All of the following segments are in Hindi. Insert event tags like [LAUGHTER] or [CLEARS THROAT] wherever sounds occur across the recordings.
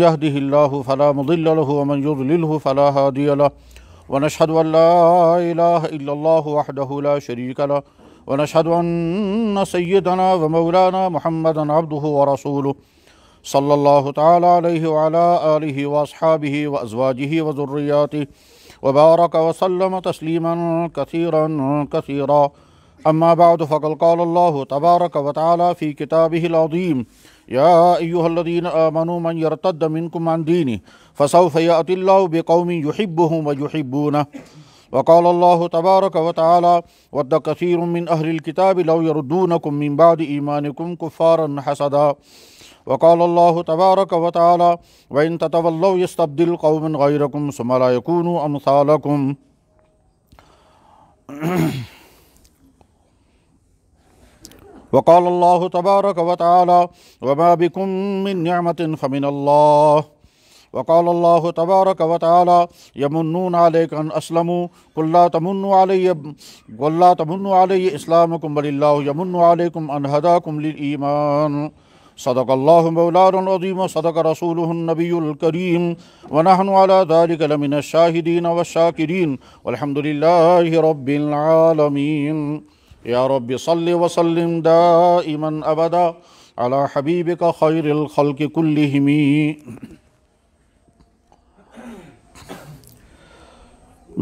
يهده الله فلا مضل له ومن يضلله فلا هادي له ونشهد أن لا إله إلا الله وحده لا شريك له ونشهد أن سيدنا ومولانا محمدا عبده ورسوله صلى الله تعالى عليه وعلى آله وأصحابه وأزواجه وذرياته وبارك وسلم تسليما كثيرا كثيرا أما بعد فقد قال الله تبارك وتعالى في كتابه العظيم يا أيها الذين آمنوا من يرتد منكم عن دينه فسوف يأتي الله بقوم يحبهم ويحبونه وقال الله تبارك وتعالى ود كثير من أهل الكتاب لو يردونكم من بعد إيمانكم كفارا حسدا وقال الله تبارك وتعالى وإن تتولوا يستبدل قوما غيركم ثم لا يكونوا أمثالكم वक़ाल अल्लाह तबारक वाली वमा बिकुम मिन नियामत फ़मिन अल्लाह वक़ाल अल्लाह तबारक वाल यमुन्न आलकन असलम कुल्ला तमन वल्ला तमन इस्लाम कुम्बल्ला यमुन आलकुम अनहदा कुमलीमान सदक अल्लाह मौलानदीम सदक रसूल नबीकरीम वनहन वालमिन शाहिदीन व शाकिरीन अलहमदिल्ला रबालमीन या रब सल वसलम दाइमन अबदा अला हबीब का खैर खल के कुल्लिमी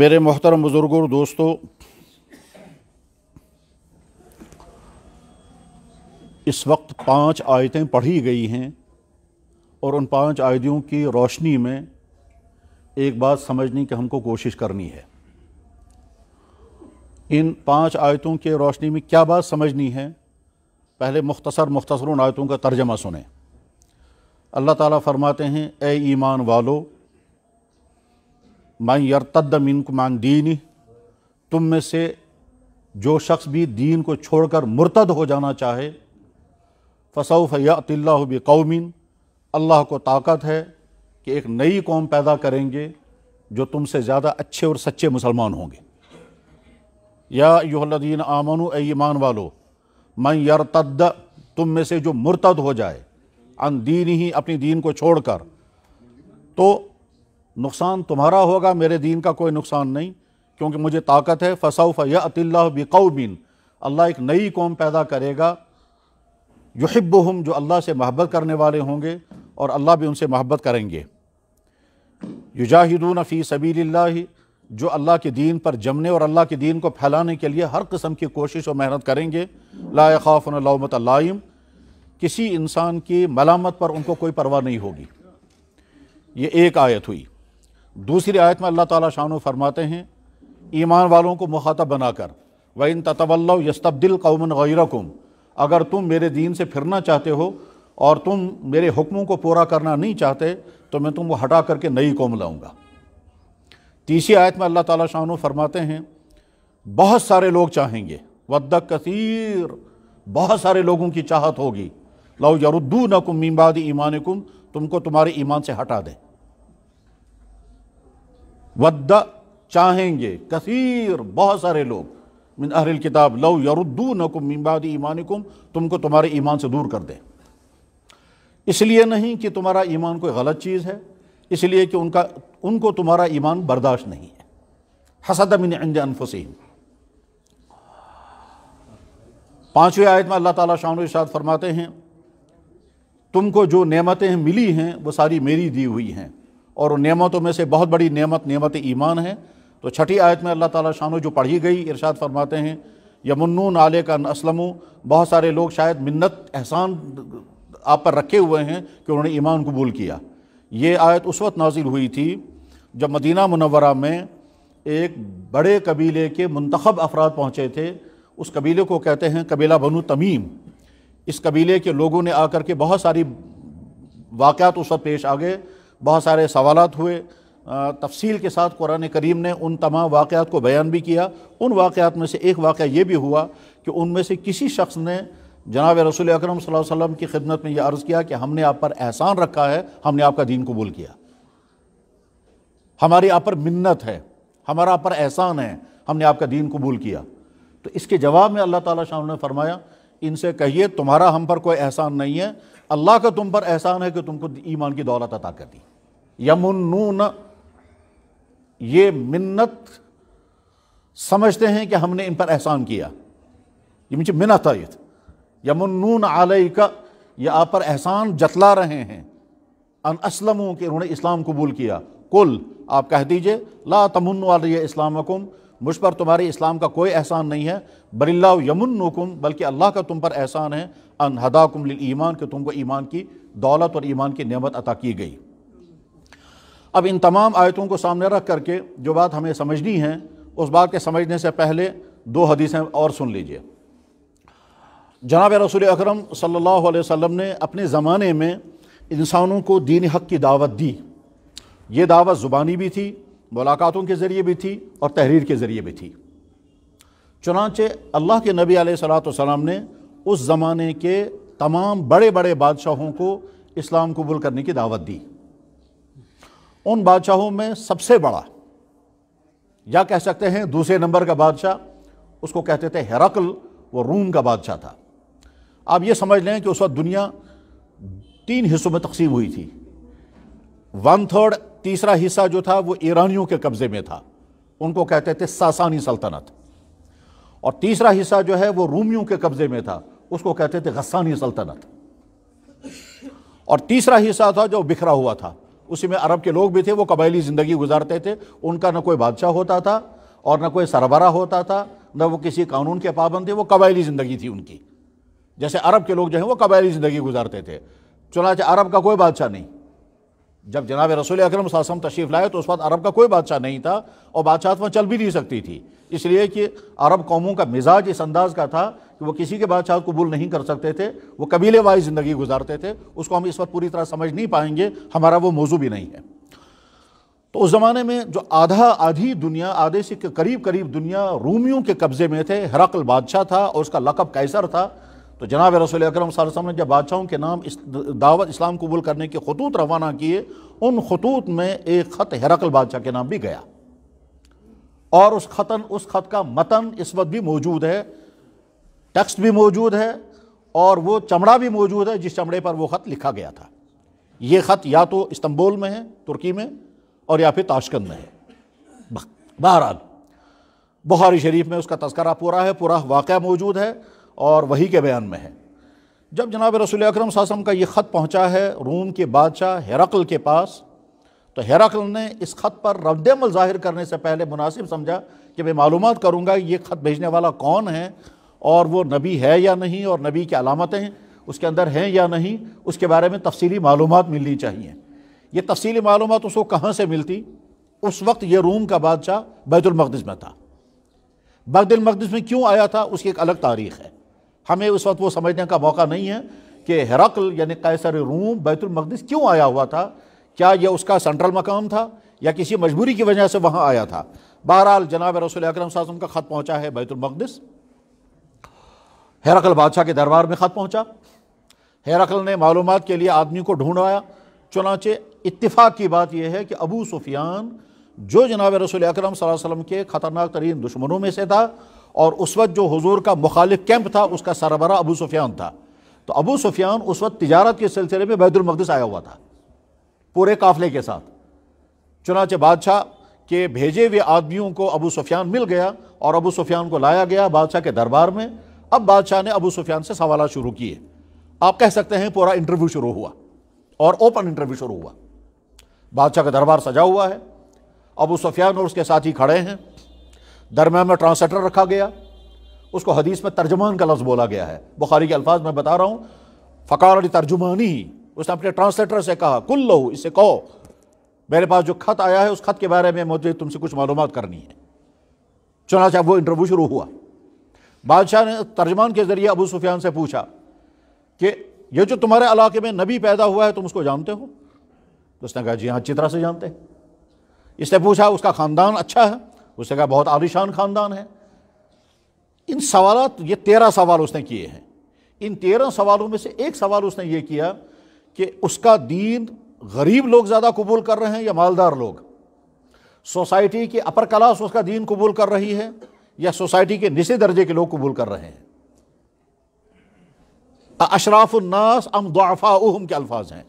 मेरे मोहतरम बुज़ुर्गों और दोस्तों इस वक्त पांच आयतें पढ़ी गई हैं और उन पांच आयतों की रोशनी में एक बात समझने की हमको कोशिश करनी है इन पाँच आयतों के रोशनी में क्या बात समझनी है पहले मुख्तसर मुख्तसर उन आयतों का तर्जमा सुने अल्लाह ताला फरमाते हैं ए ईमान वालो मैं यरतद मान दीन तुम में से जो शख्स भी दीन को छोड़कर मुर्तद हो जाना चाहे फसौफ यातिल्ला कौमिन अल्लाह को ताकत है कि एक नई कौम पैदा करेंगे जो तुमसे ज़्यादा अच्छे और सच्चे मुसलमान होंगे या आमन ईमान वालो यर यरतद तुम में से जो मुरतद हो जाए अन दीन ही अपनी दीन को छोड़ कर तो नुकसान तुम्हारा होगा मेरे दीन का कोई नुकसान नहीं क्योंकि मुझे ताकत है फ़साउफ़ या अतिल्ला बिकौबिन अल्लाह एक नई कौम पैदा करेगा युहब हम जो अल्लाह से महब्बत करने वाले होंगे और अल्लाह भी उनसे महब्बत करेंगे युजाहिदून फ़ी सबील्ला जो अल्लाह के दीन पर जमने और अल्लाह के दीन को फैलाने के लिए हर किस्म की कोशिश और मेहनत करेंगे ला लाइम किसी इंसान की मलामत पर उनको कोई परवाह नहीं होगी ये एक आयत हुई दूसरी आयत में अल्लाह ताला शान फरमाते हैं ईमान वालों को मुखातब बनाकर व इन ततवल यस्तबदिल कौमन गैरकुम अगर तुम मेरे दीन से फिरना चाहते हो और तुम मेरे हुक्मों को पूरा करना नहीं चाहते तो मैं तुमको हटा करके नई कौम लाऊँगा तीसरी आयत में अल्लाह ताला शाह फरमाते हैं बहुत सारे लोग चाहेंगे वद कसीर बहुत सारे लोगों की चाहत होगी लो यरुद्दू नकुम मीमबाद ईमान कुम तुमको तुम्हारे ईमान से हटा दें वद चाहेंगे कसीर बहुत सारे लोग मिन अहरिल किताब लो यरुद्दू नकुम मीमबाद ईमान कुम तुमको तुम्हारे ईमान से दूर कर दें इसलिए नहीं कि तुम्हारा ईमान कोई गलत चीज़ है इसलिए कि उनका उनको तुम्हारा ईमान बर्दाश्त नहीं है हसद अमिन इंद अनफुसम पांचवी आयत में अल्लाह ताला शान साथ फरमाते हैं तुमको जो नेमतें मिली हैं वो सारी मेरी दी हुई हैं और नेमतों में से बहुत बड़ी नेमत नेमत ईमान है तो छठी आयत में अल्लाह ताला शान जो पढ़ी गई इरशाद फरमाते हैं यमुन्नू नाले का असलमू बहुत सारे लोग शायद मिन्नत एहसान आप पर रखे हुए हैं कि उन्होंने ईमान कबूल किया ये आयत उस वक्त नाजिल हुई थी जब मदीना मुनवरा में एक बड़े कबीले के मंतखब अफराद पहुँचे थे उस कबीले को कहते हैं कबीला बनु तमीम इस कबीले के लोगों ने आकर के बहुत सारी वाक़ात उस वक्त पेश आ गए बहुत सारे सवाल हुए तफसील के साथ कुरान करीम ने उन तमाम वाक़ात को बयान भी किया उन वाक़ात में से एक वाक़ ये भी हुआ कि उनमें से किसी शख्स ने जनाब रसूल अक्रम वसल्लम की खिदमत में यह अर्ज़ किया कि हमने आप पर एहसान रखा है हमने आपका दीन कबूल किया हमारी आप पर मिन्नत है हमारा आप पर एहसान है हमने आपका दीन कबूल किया तो इसके जवाब में अल्लाह ताला शाह ने फरमाया इनसे कहिए तुम्हारा हम पर कोई एहसान नहीं है अल्लाह का तुम पर एहसान है कि तुमको ईमान की दौलत अता कर दी यमुन्नून ये मिन्नत समझते हैं कि हमने इन पर एहसान किया ये मुझे मिन्नत आयत यमुन्नून आलई का ये आप पर एहसान जतला रहे हैं अन असलमों के उन्होंने इस्लाम कबूल किया कुल आप कह दीजिए ला तमन वाली इस्लाम मुझ पर तुम्हारे इस्लाम का कोई एहसान नहीं है बल्ला यमुनकुम बल्कि अल्लाह का तुम पर एहसान है अन हदाकुम ईमान के तुमको ईमान की दौलत और ईमान की नेमत अता की गई अब इन तमाम आयतों को सामने रख करके जो बात हमें समझनी है उस बात के समझने से पहले दो हदीसें और सुन लीजिए जनाब रसूल अकरम सल्लल्लाहु अलैहि वसल्लम ने अपने ज़माने में इंसानों को दीन हक की दावत दी ये दावत ज़ुबानी भी थी मुलाकातों के ज़रिए भी थी और तहरीर के ज़रिए भी थी चुनाचे अल्लाह के नबी आसलाम ने उस ज़माने के तमाम बड़े बड़े बादशाहों को इस्लाम कबूल करने की दावत दी उन बादशाहों में सबसे बड़ा या कह सकते हैं दूसरे नंबर का बादशाह उसको कहते थे हेरकल वो रूम का बादशाह था आप ये समझ लें कि उस वक्त दुनिया तीन हिस्सों में तकसीम हुई थी वन थर्ड तीसरा हिस्सा जो था वो ईरानियों के कब्ज़े में था उनको कहते थे सासानी सल्तनत और तीसरा हिस्सा जो है वो रूमियों के कब्ज़े में था उसको कहते थे गस्सानी सल्तनत और तीसरा हिस्सा था जो बिखरा हुआ था उसी में अरब के लोग भी थे वो कबायली ज़िंदगी गुजारते थे उनका ना कोई बादशाह होता था और ना कोई सरबरा होता था न वो किसी कानून के पाबंद थे वो कबायली ज़िंदगी थी उनकी जैसे अरब के लोग जो हैं वो कबायली ज़िंदगी गुजारते थे चुनाचे अरब का कोई बादशाह नहीं जब जनाब रसूल अक्रम सासम तशरीफ़ लाए तो उस वक्त अरब का कोई बादशाह नहीं था और बादशाह वहाँ चल भी नहीं सकती थी इसलिए कि अरब कौमों का मिजाज इस अंदाज़ का था कि वो किसी के बादशाह कबूल नहीं कर सकते थे वो कबीले वाई ज़िंदगी गुजारते थे उसको हम इस वक्त पूरी तरह समझ नहीं पाएंगे हमारा वो मौजू भी नहीं है तो उस ज़माने में जो आधा आधी दुनिया आधे से करीब करीब दुनिया रूमियों के कब्ज़े में थे हरकल बादशाह था और उसका लकब कैसर था तो जनाब रसोल अक्रम ने जब बादशाहों के नाम इस दावत इस्लाम कबूल करने के खतूत रवाना किए उन खतूत में एक ख़त हरकल बादशाह के नाम भी गया और उस खतन उस खत का मतन इस वक्त भी मौजूद है टेक्स्ट भी मौजूद है और वो चमड़ा भी मौजूद है जिस चमड़े पर वो ख़त लिखा गया था ये ख़त या तो इस्तंबुल में है तुर्की में और या फिर ताशकंद में है बहरहाल बुखारी शरीफ में उसका तस्करा पूरा है पूरा वाक़ मौजूद है और वही के बयान में है जब जनाब रसूल अक्रम सासम का ये ख़त पहुँचा है रूम के बादशाह हेरकल के पास तो हेरकल ने इस ख़त पर रद्दमल ज़ाहिर करने से पहले मुनासिब समझा कि मैं मालूम करूँगा ये ख़त भेजने वाला कौन है और वो नबी है या नहीं और नबी की अलामतें उसके अंदर हैं या नहीं उसके बारे में तफसली मालूम मिलनी चाहिए ये तफसी मालूम उसको कहाँ से मिलती उस वक्त ये रूम का बादशाह बैतुलमक़दस में था बैतुलमक़दस में क्यों आया था उसकी एक अलग तारीख़ है हमें उस वक्त वो समझने का मौका नहीं है कि हरकल यानी कैसर रूम बैतुलमकदस क्यों आया हुआ था क्या यह उसका सेंट्रल मकाम था या किसी मजबूरी की वजह से वहाँ आया था बहरहाल जनाब रसोल अक्रम साजम का ख़त पहुँचा है बैतुलमकदस हेरकल बादशाह के दरबार में ख़त पहुँचा हेरकल ने मालूम के लिए आदमी को ढूंढवाया चुनाचे इतफ़ाक़ की बात यह है कि अबू सुफियान जो जनाब रसोल अक्रम के ख़तरनाक तरीन दुश्मनों में से था और उस वक्त जो हजूर का मुखालिफ कैंप था उसका सरबरा अबू सुफियान था तो अबू सुफियान उस वक्त तजारत के सिलसिले में बैतुलमकदस आया हुआ था पूरे काफिले के साथ चुनाचे बादशाह के भेजे हुए आदमियों को अबू सुफियान मिल गया और अबू सुफियान को लाया गया बादशाह के दरबार में अब बादशाह ने अबू सुफियान से सवाल शुरू किए आप कह सकते हैं पूरा इंटरव्यू शुरू हुआ और ओपन इंटरव्यू शुरू हुआ बादशाह का दरबार सजा हुआ है अबू सुफियान और उसके साथ ही खड़े हैं दरम्या में ट्रांसलेटर रखा गया उसको हदीस में तर्जुमान का लफ्ज़ बोला गया है बुखारी के अल्फाज में बता रहा हूँ फ़कार अली तर्जुमानी उसने अपने ट्रांसलेटर से कहा कुल लो इसे कहो मेरे पास जो खत आया है उस खत के बारे में मुझे तुमसे कुछ मालूम करनी है चुनाचा वो इंटरव्यू शुरू हुआ बादशाह ने तर्जमान के ज़रिए अबू सुफियान से पूछा कि ये जो तुम्हारे इलाके में नबी पैदा हुआ है तुम उसको जानते हो तो उसने कहा जी हाँ अच्छी तरह से जानते हैं इसने पूछा उसका ख़ानदान अच्छा है उसने कहा बहुत आलिशान ख़ानदान है इन सवाल ये तेरह सवाल उसने किए हैं इन तेरह सवालों में से एक सवाल उसने ये किया कि उसका दीन गरीब लोग ज़्यादा कबूल कर रहे हैं या मालदार लोग सोसाइटी की अपर क्लास उसका दीन कबूल कर रही है या सोसाइटी के निचले दर्जे के लोग कबूल कर रहे हैं अशराफुलनास अम दुआफ़ा के अल्फाज हैं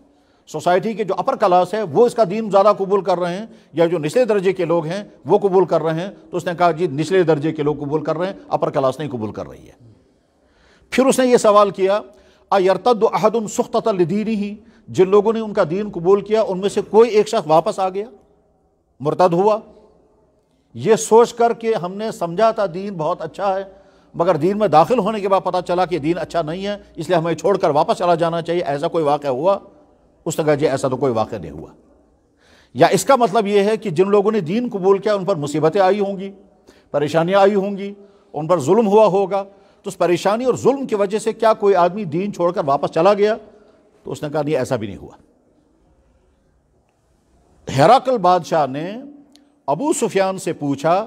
सोसाइटी के जो अपर क्लास है वो इसका दीन ज़्यादा कबूल कर रहे हैं या जो निचले दर्जे के लोग हैं वो कबूल कर रहे हैं तो उसने कहा जी निचले दर्जे के लोग कबूल कर रहे हैं अपर क्लास नहीं कबूल कर रही है फिर उसने ये सवाल किया अयरतद अहदन दीन ही जिन लोगों ने उनका दीन कबूल किया उनमें से कोई एक शख्स वापस आ गया मुर्तद हुआ ये सोच करके हमने समझा था दीन बहुत अच्छा है मगर दीन में दाखिल होने के बाद पता चला कि दीन अच्छा नहीं है इसलिए हमें छोड़कर वापस चला जाना चाहिए ऐसा कोई वाक़ हुआ उसने कहा जी ऐसा तो कोई वाक़ नहीं हुआ या इसका मतलब ये है कि जिन लोगों ने दीन कबूल किया उन पर मुसीबतें आई होंगी परेशानियाँ आई होंगी उन पर जुल्म हुआ होगा तो उस परेशानी और जुल्म की वजह से क्या कोई आदमी दीन छोड़कर वापस चला गया तो उसने कहा नहीं ऐसा भी नहीं हुआ हैराकल बादशाह ने अबू सुफियान से पूछा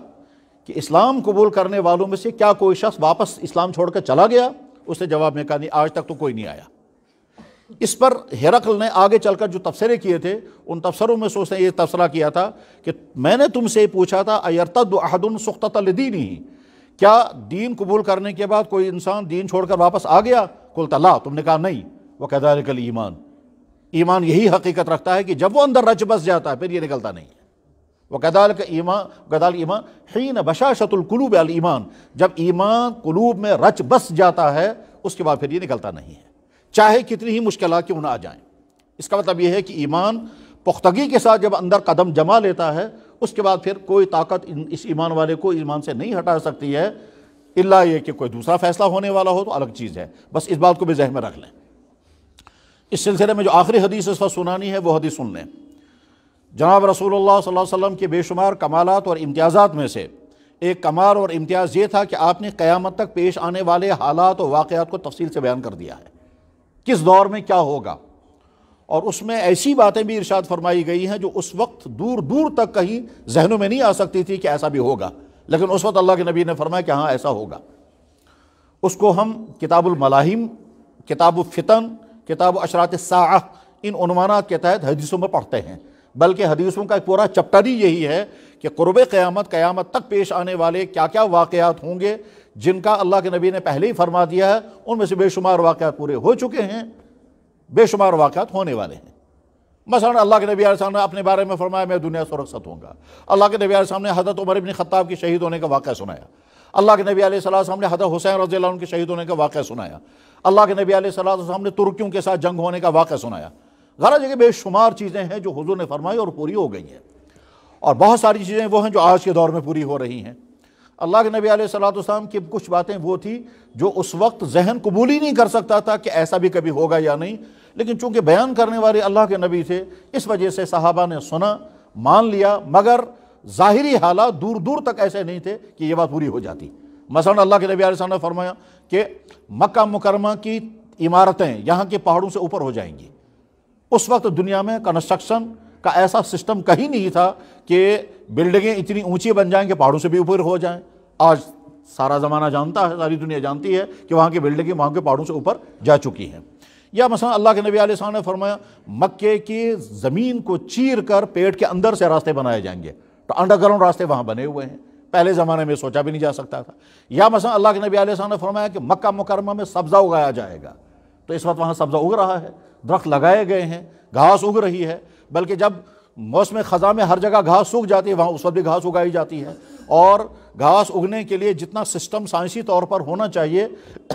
कि इस्लाम कबूल करने वालों में से क्या कोई शख्स वापस इस्लाम छोड़कर चला गया उसने जवाब में कहा नहीं आज तक तो कोई नहीं आया इस पर हेरकल ने आगे चलकर जो तबसरे किए थे उन तबसरों में सोचने ये तबसरा किया था कि मैंने तुमसे पूछा था अयरतद अहदन ही क्या दीन कबूल करने के बाद कोई इंसान दीन छोड़कर वापस आ गया कुल तला तुमने कहा नहीं वह कदारकल ईमान ईमान यही हकीकत रखता है कि जब वो अंदर रच बस जाता है फिर ये निकलता नहीं वह कदाल का ईमान गदाल ईमान हीन बशाशतुलकलूब अल ईमान जब ईमान कलूब में रच बस जाता है उसके बाद फिर ये निकलता नहीं है चाहे कितनी ही मुश्किल क्यों ना आ जाएं इसका मतलब यह है कि ईमान पुख्तगी के साथ जब अंदर कदम जमा लेता है उसके बाद फिर कोई ताकत इस ईमान वाले को ईमान से नहीं हटा सकती है इला ये कि कोई दूसरा फैसला होने वाला हो तो अलग चीज़ है बस इस बात को भी जहन में रख लें इस सिलसिले में जो आखिरी हदीस इस वक्त सुनानी है वो हदीस सुन लें जनाब रसूल सल्लल्लाहु के बेशुमार कमालत और इम्तियाज़ा में से एक कमाल और इम्तियाज़ ये था कि आपने क़्यामत तक पेश आने वाले हालात और वाक़ात को तफसील से बयान कर दिया है किस दौर में क्या होगा और उसमें ऐसी बातें भी इर्शाद फरमाई गई हैं जो उस वक्त दूर दूर तक कहीं जहनों में नहीं आ सकती थी कि ऐसा भी होगा लेकिन उस वक्त अल्लाह के नबी ने फरमाया कि हाँ ऐसा होगा उसको हम किताबुलमलाहिम किताब फ़ितन किताब अशरात साह इन के तहत हदीसों में पढ़ते हैं बल्कि हदीसों का एक पूरा चैप्टर ही यही है कि क़ुरब क़्यामत क़्यामत तक पेश आने वाले क्या क्या वाक़ात होंगे जिनका अल्लाह के नबी ने पहले ही फरमा दिया है उनमें से बेशुमार वाक़ पूरे हो चुके हैं बेशुमार वाक़ होने वाले हैं मसला अल्लाह के नबी साहब ने अपने बारे में फरमाया मैं दुनिया सुरक्षत होगा अल्लाह के नबी साहब ने हजरत उमर इबिन ख़त्ताब की शहीद होने का वाक़ सुनाया अल्लाह के नबी आलम ने हजरत हुसैन रजी के शहीद होने का वाक़ सुनाया अल्लाह के नबी आलम ने तुर्कियों के साथ जंग होने का वाक़ सुनाया गरज है कि बेशुमार चीज़ें हैं जो हजूर ने फरमाई और पूरी हो गई हैं और बहुत सारी चीज़ें वो हैं जो आज के दौर में पूरी हो रही हैं अल्लाह के नबी आलाम की कुछ बातें वो थी जो उस वक्त जहन कबूल ही नहीं कर सकता था कि ऐसा भी कभी होगा या नहीं लेकिन चूंकि बयान करने वाले अल्लाह के नबी थे इस वजह से साहबा ने सुना मान लिया मगर ज़ाहरी हालात दूर दूर तक ऐसे नहीं थे कि ये बात पूरी हो जाती मसान अल्लाह के नबी आलम ने फरमाया कि मक्का मुकरमा की इमारतें यहाँ के पहाड़ों से ऊपर हो जाएंगी उस वक्त दुनिया में कंस्ट्रक्शन का ऐसा सिस्टम कहीं नहीं था कि बिल्डिंगें इतनी ऊंची बन जाएं कि पहाड़ों से भी ऊपर हो जाएं आज सारा ज़माना जानता है सारी दुनिया जानती है कि वहाँ की बिल्डिंगें वहाँ के पहाड़ों से ऊपर जा चुकी हैं या मसा अल्लाह के नबी आलम ने फरमाया मक्के की ज़मीन को चीर कर पेट के अंदर से रास्ते बनाए जाएंगे तो अंडरग्राउंड रास्ते वहाँ बने हुए हैं पहले ज़माने में सोचा भी नहीं जा सकता था या मसा अल्लाह के नबी आलम ने फरमाया कि मक्का मुकरमा में सब्ज़ा उगाया जाएगा तो इस वक्त वहाँ सब्ज़ा उग रहा है दरख्त लगाए गए हैं घास उग रही है बल्कि जब मौसम ख़ज़ा में हर जगह घास सूख जाती है वहाँ उस वक्त भी घास उगाई जाती है और घास उगने के लिए जितना सिस्टम साइंसी तौर पर होना चाहिए [COUGHS]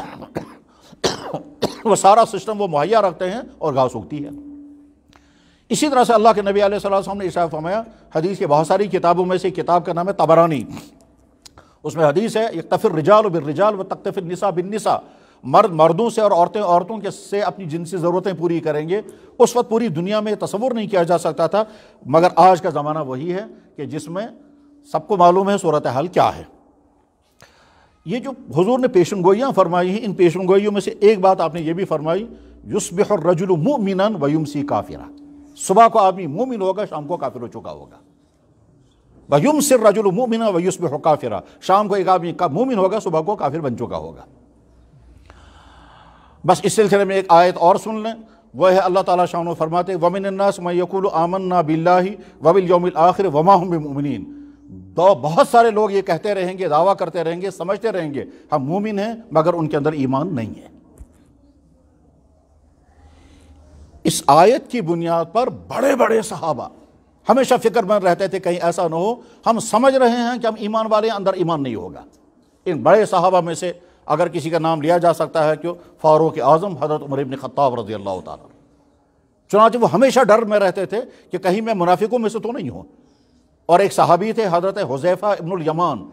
वह सारा सिस्टम वो मुहैया रखते हैं और घास उगती है इसी तरह से अल्लाह के नबी वसल्लम ने इशा फरमाया हदीस की बहुत सारी किताबों में से किताब का नाम है तबरानी उसमें हदीस है एक तफिर रिजाल बिन रिजाल व तख्तफिर निसा बिन निसा मर्द मर्दों से और औरतें औरतों के से अपनी जिनसी ज़रूरतें पूरी करेंगे उस वक्त पूरी दुनिया में तस्वुर नहीं किया जा सकता था मगर आज का ज़माना वही है कि जिसमें सबको मालूम है सूरत हाल क्या है ये जो हजूर ने पेशन गोइयाँ फरमाई हैं इन पेशन गोइयों में से एक बात आपने ये भी फरमाई युसबिह रजुल मुमिन वयुमसी काफिरा सुबह को आदमी मोमिन होगा शाम को काफिर हो चुका होगा वयुम सिर रजुल मोमिन वयुसबिह काफिरा शाम को एक आदमी का मोमिन होगा सुबह को काफिर बन चुका होगा बस इस सिलसिले में एक आयत और सुन लें वह है अल्लाह ताला शान फरमाते वमिनन्नास यकुल आमन ना बिल्ला वबिल योम आखिर वमा मुमिन दो बहुत सारे लोग ये कहते रहेंगे दावा करते रहेंगे समझते रहेंगे हम मुमिन हैं मगर उनके अंदर ईमान नहीं है इस आयत की बुनियाद पर बड़े बड़े सहाबा हमेशा फिक्रमंद रहते थे कहीं ऐसा ना हो हम समझ रहे हैं कि हम ईमान वाले अंदर ईमान नहीं होगा इन बड़े सहाबा में से अगर किसी का नाम लिया जा सकता है क्यों फारूक आज़म हजरत उमर इबन ख़त्ताब रजी अल्लाह तारा चुनाच वो हमेशा डर में रहते थे कि कहीं मैं मुनाफिकों में से तो नहीं हूँ और एक सहाबी थे हज़रत हुजैफ़ा इब्नुल यमान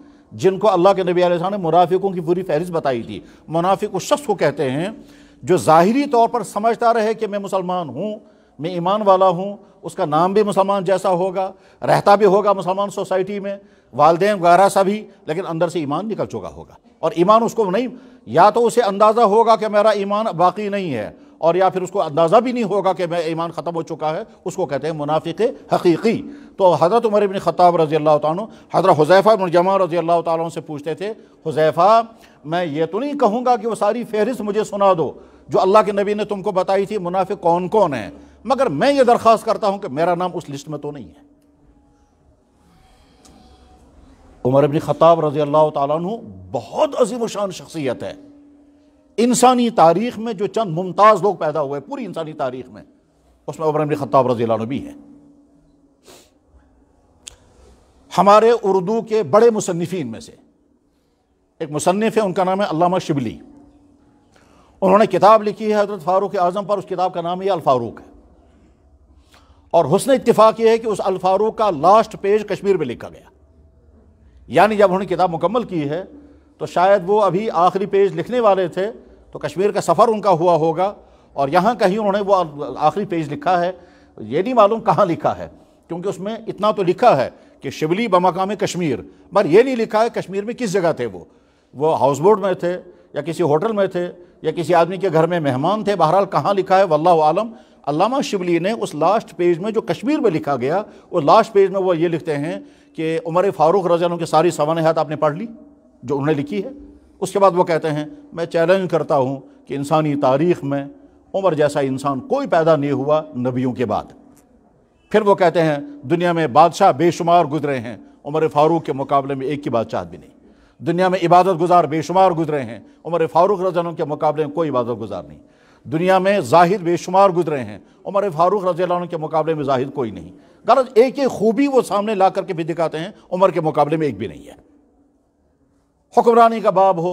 जिनको अल्लाह के नबी आलम ने मुनाफिकों की पूरी फहरिस्त बताई थी मुनाफिक उस शख्स को कहते हैं जो ज़ाहरी तौर पर समझता रहे कि मैं मुसलमान हूँ मैं ईमान वाला हूँ उसका नाम भी मुसलमान जैसा होगा रहता भी होगा मुसलमान सोसाइटी में वालदे वगैरह सा भी लेकिन अंदर से ईमान निकल चुका होगा और ईमान उसको नहीं या तो उसे अंदाज़ा होगा कि मेरा ईमान बाकी नहीं है और या फिर उसको अंदाज़ा भी नहीं होगा कि मैं ईमान ख़त्म हो चुका है उसको कहते हैं मुनाफिक हकीकी तो हज़रत उमर इबन ख़ताब रज़ी अल्लाह तुम हज़रत हुज़ैफ़ा इबन रज़ी अल्लाह तुम से पूछते थे हुज़ैफ़ा मैं ये तो नहीं कहूँगा कि वो सारी फहरिस्त मुझे सुना दो जो अल्लाह के नबी ने तुमको बताई थी मुनाफिक कौन कौन है मगर मैं ये दरख्वास्त करता हूँ कि मेरा नाम उस लिस्ट में तो नहीं है उमर अबिन ख़ताब रज़ी अल्लाह तु बहुत अजीम शान शख्सियत है इंसानी तारीख में जो चंद मुमताज़ लोग पैदा हुए पूरी इंसानी तारीख में उसमें उमर अबिन ख़ताब रज़ी भी है हमारे उर्दू के बड़े मुसनफ़ी में से एक मुसनफ़ है उनका नाम है अल्लामा शिबली उन्होंने किताब लिखी है हजरत फ़ारूक आज़म पर उस किताब का नाम ही अलफ़ारूक है और हुसन इतफ़ाक़ यह है कि उस अलफ़ारूक का लास्ट पेज कश्मीर में लिखा गया यानी जब उन्होंने किताब मुकम्मल की है तो शायद वो अभी आखिरी पेज लिखने वाले थे तो कश्मीर का सफ़र उनका हुआ होगा और यहाँ कहीं उन्होंने वो आखिरी पेज लिखा है ये नहीं मालूम कहाँ लिखा है क्योंकि उसमें इतना तो लिखा है कि शिवली बमकाम कश्मीर मगर ये नहीं लिखा है कश्मीर में किस जगह थे वो वो हाउस बोट में थे या किसी होटल में थे या किसी आदमी के घर में मेहमान थे बहरहाल कहाँ लिखा है वल्ला आलम अलामा शिवली ने उस लास्ट पेज में जो कश्मीर में लिखा गया वो लास्ट पेज में वो ये लिखते हैं कि उमर फ़ारूक रजा की सारी सवान आपने पढ़ ली जो उन्होंने लिखी है उसके बाद वो कहते हैं मैं चैलेंज करता हूँ कि इंसानी तारीख़ में उमर जैसा इंसान कोई पैदा नहीं हुआ नबियों के बाद फिर वो कहते हैं दुनिया में बादशाह बेशुमार गुजरे हैं उमर फ़ारूक के मुकाबले में एक की बादशाह भी नहीं दुनिया में इबादत गुजार बेशुमार गुजरे हैं उमर फ़ारूक रजानों के मुकाबले में कोई इबादत गुजार नहीं दुनिया में जाहिद बेशुमार गुजरे हैं उमर फ़ारूक रजानों के मुकाबले में जाहिद कोई नहीं गरज एक एक खूबी वो सामने ला करके भी दिखाते हैं उम्र के मुकाबले में एक भी नहीं है हुक्मरानी का बाब हो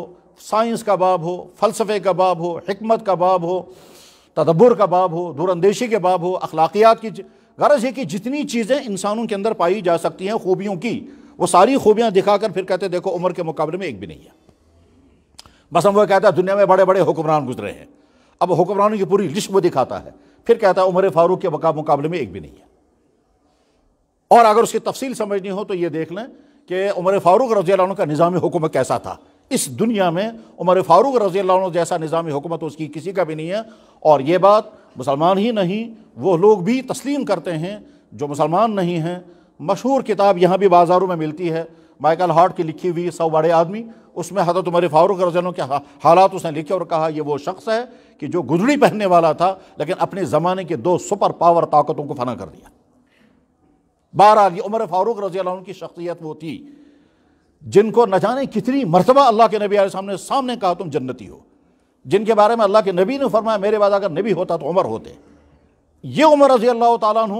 साइंस का बाब हो फ़लसफ़े का बाब हो हमत का बाब हो तदब्बर का बाब हो दूरंदेशी के बाब हो अखलाकियात की गरज है कि जितनी चीज़ें इंसानों के अंदर पाई जा सकती हैं खूबियों की वो सारी खूबियाँ दिखाकर फिर कहते देखो उम्र के मुकाबले में एक भी नहीं है बस हम वो कहता है दुनिया में बड़े बड़े हुक्मरान गुजरे हैं अब हुक्मरानों की पूरी लिस्ट वो दिखाता है फिर कहता है उम्र फ़ारूक के मुकाबले में एक भी नहीं है और अगर उसकी तफसील समझनी हो तो ये देख लें कि उमर फारूक रजी का निज़ामी हुकूमत कैसा था इस दुनिया में उमर फारूक रजी जैसा निज़ाम हुकूमत तो उसकी किसी का भी नहीं है और ये बात मुसलमान ही नहीं वो लोग भी तस्लीम करते हैं जो मुसलमान नहीं हैं मशहूर किताब यहाँ भी बाज़ारों में मिलती है माइकल हार्ट की लिखी हुई सौ बड़े आदमी उसमें हजरत उमर फारूक रजनों के हालात उसने लिखे और कहा यह वो शख्स है कि जो गुजड़ी पहनने वाला था लेकिन अपने ज़माने के दो सुपर पावर ताकतों को फना कर दिया बहरहाल ये उमर फ़ारूक रजी की शख्सियत वो थी जिनको न जाने कितनी मरतबा अल्लाह के नबी सामने सामने कहा तुम जन्नती हो जिनके बारे में अल्लाह के नबी ने फरमाया मेरे बाद अगर नबी होता तो उमर होते ये उमर रजी अल्लाह तुम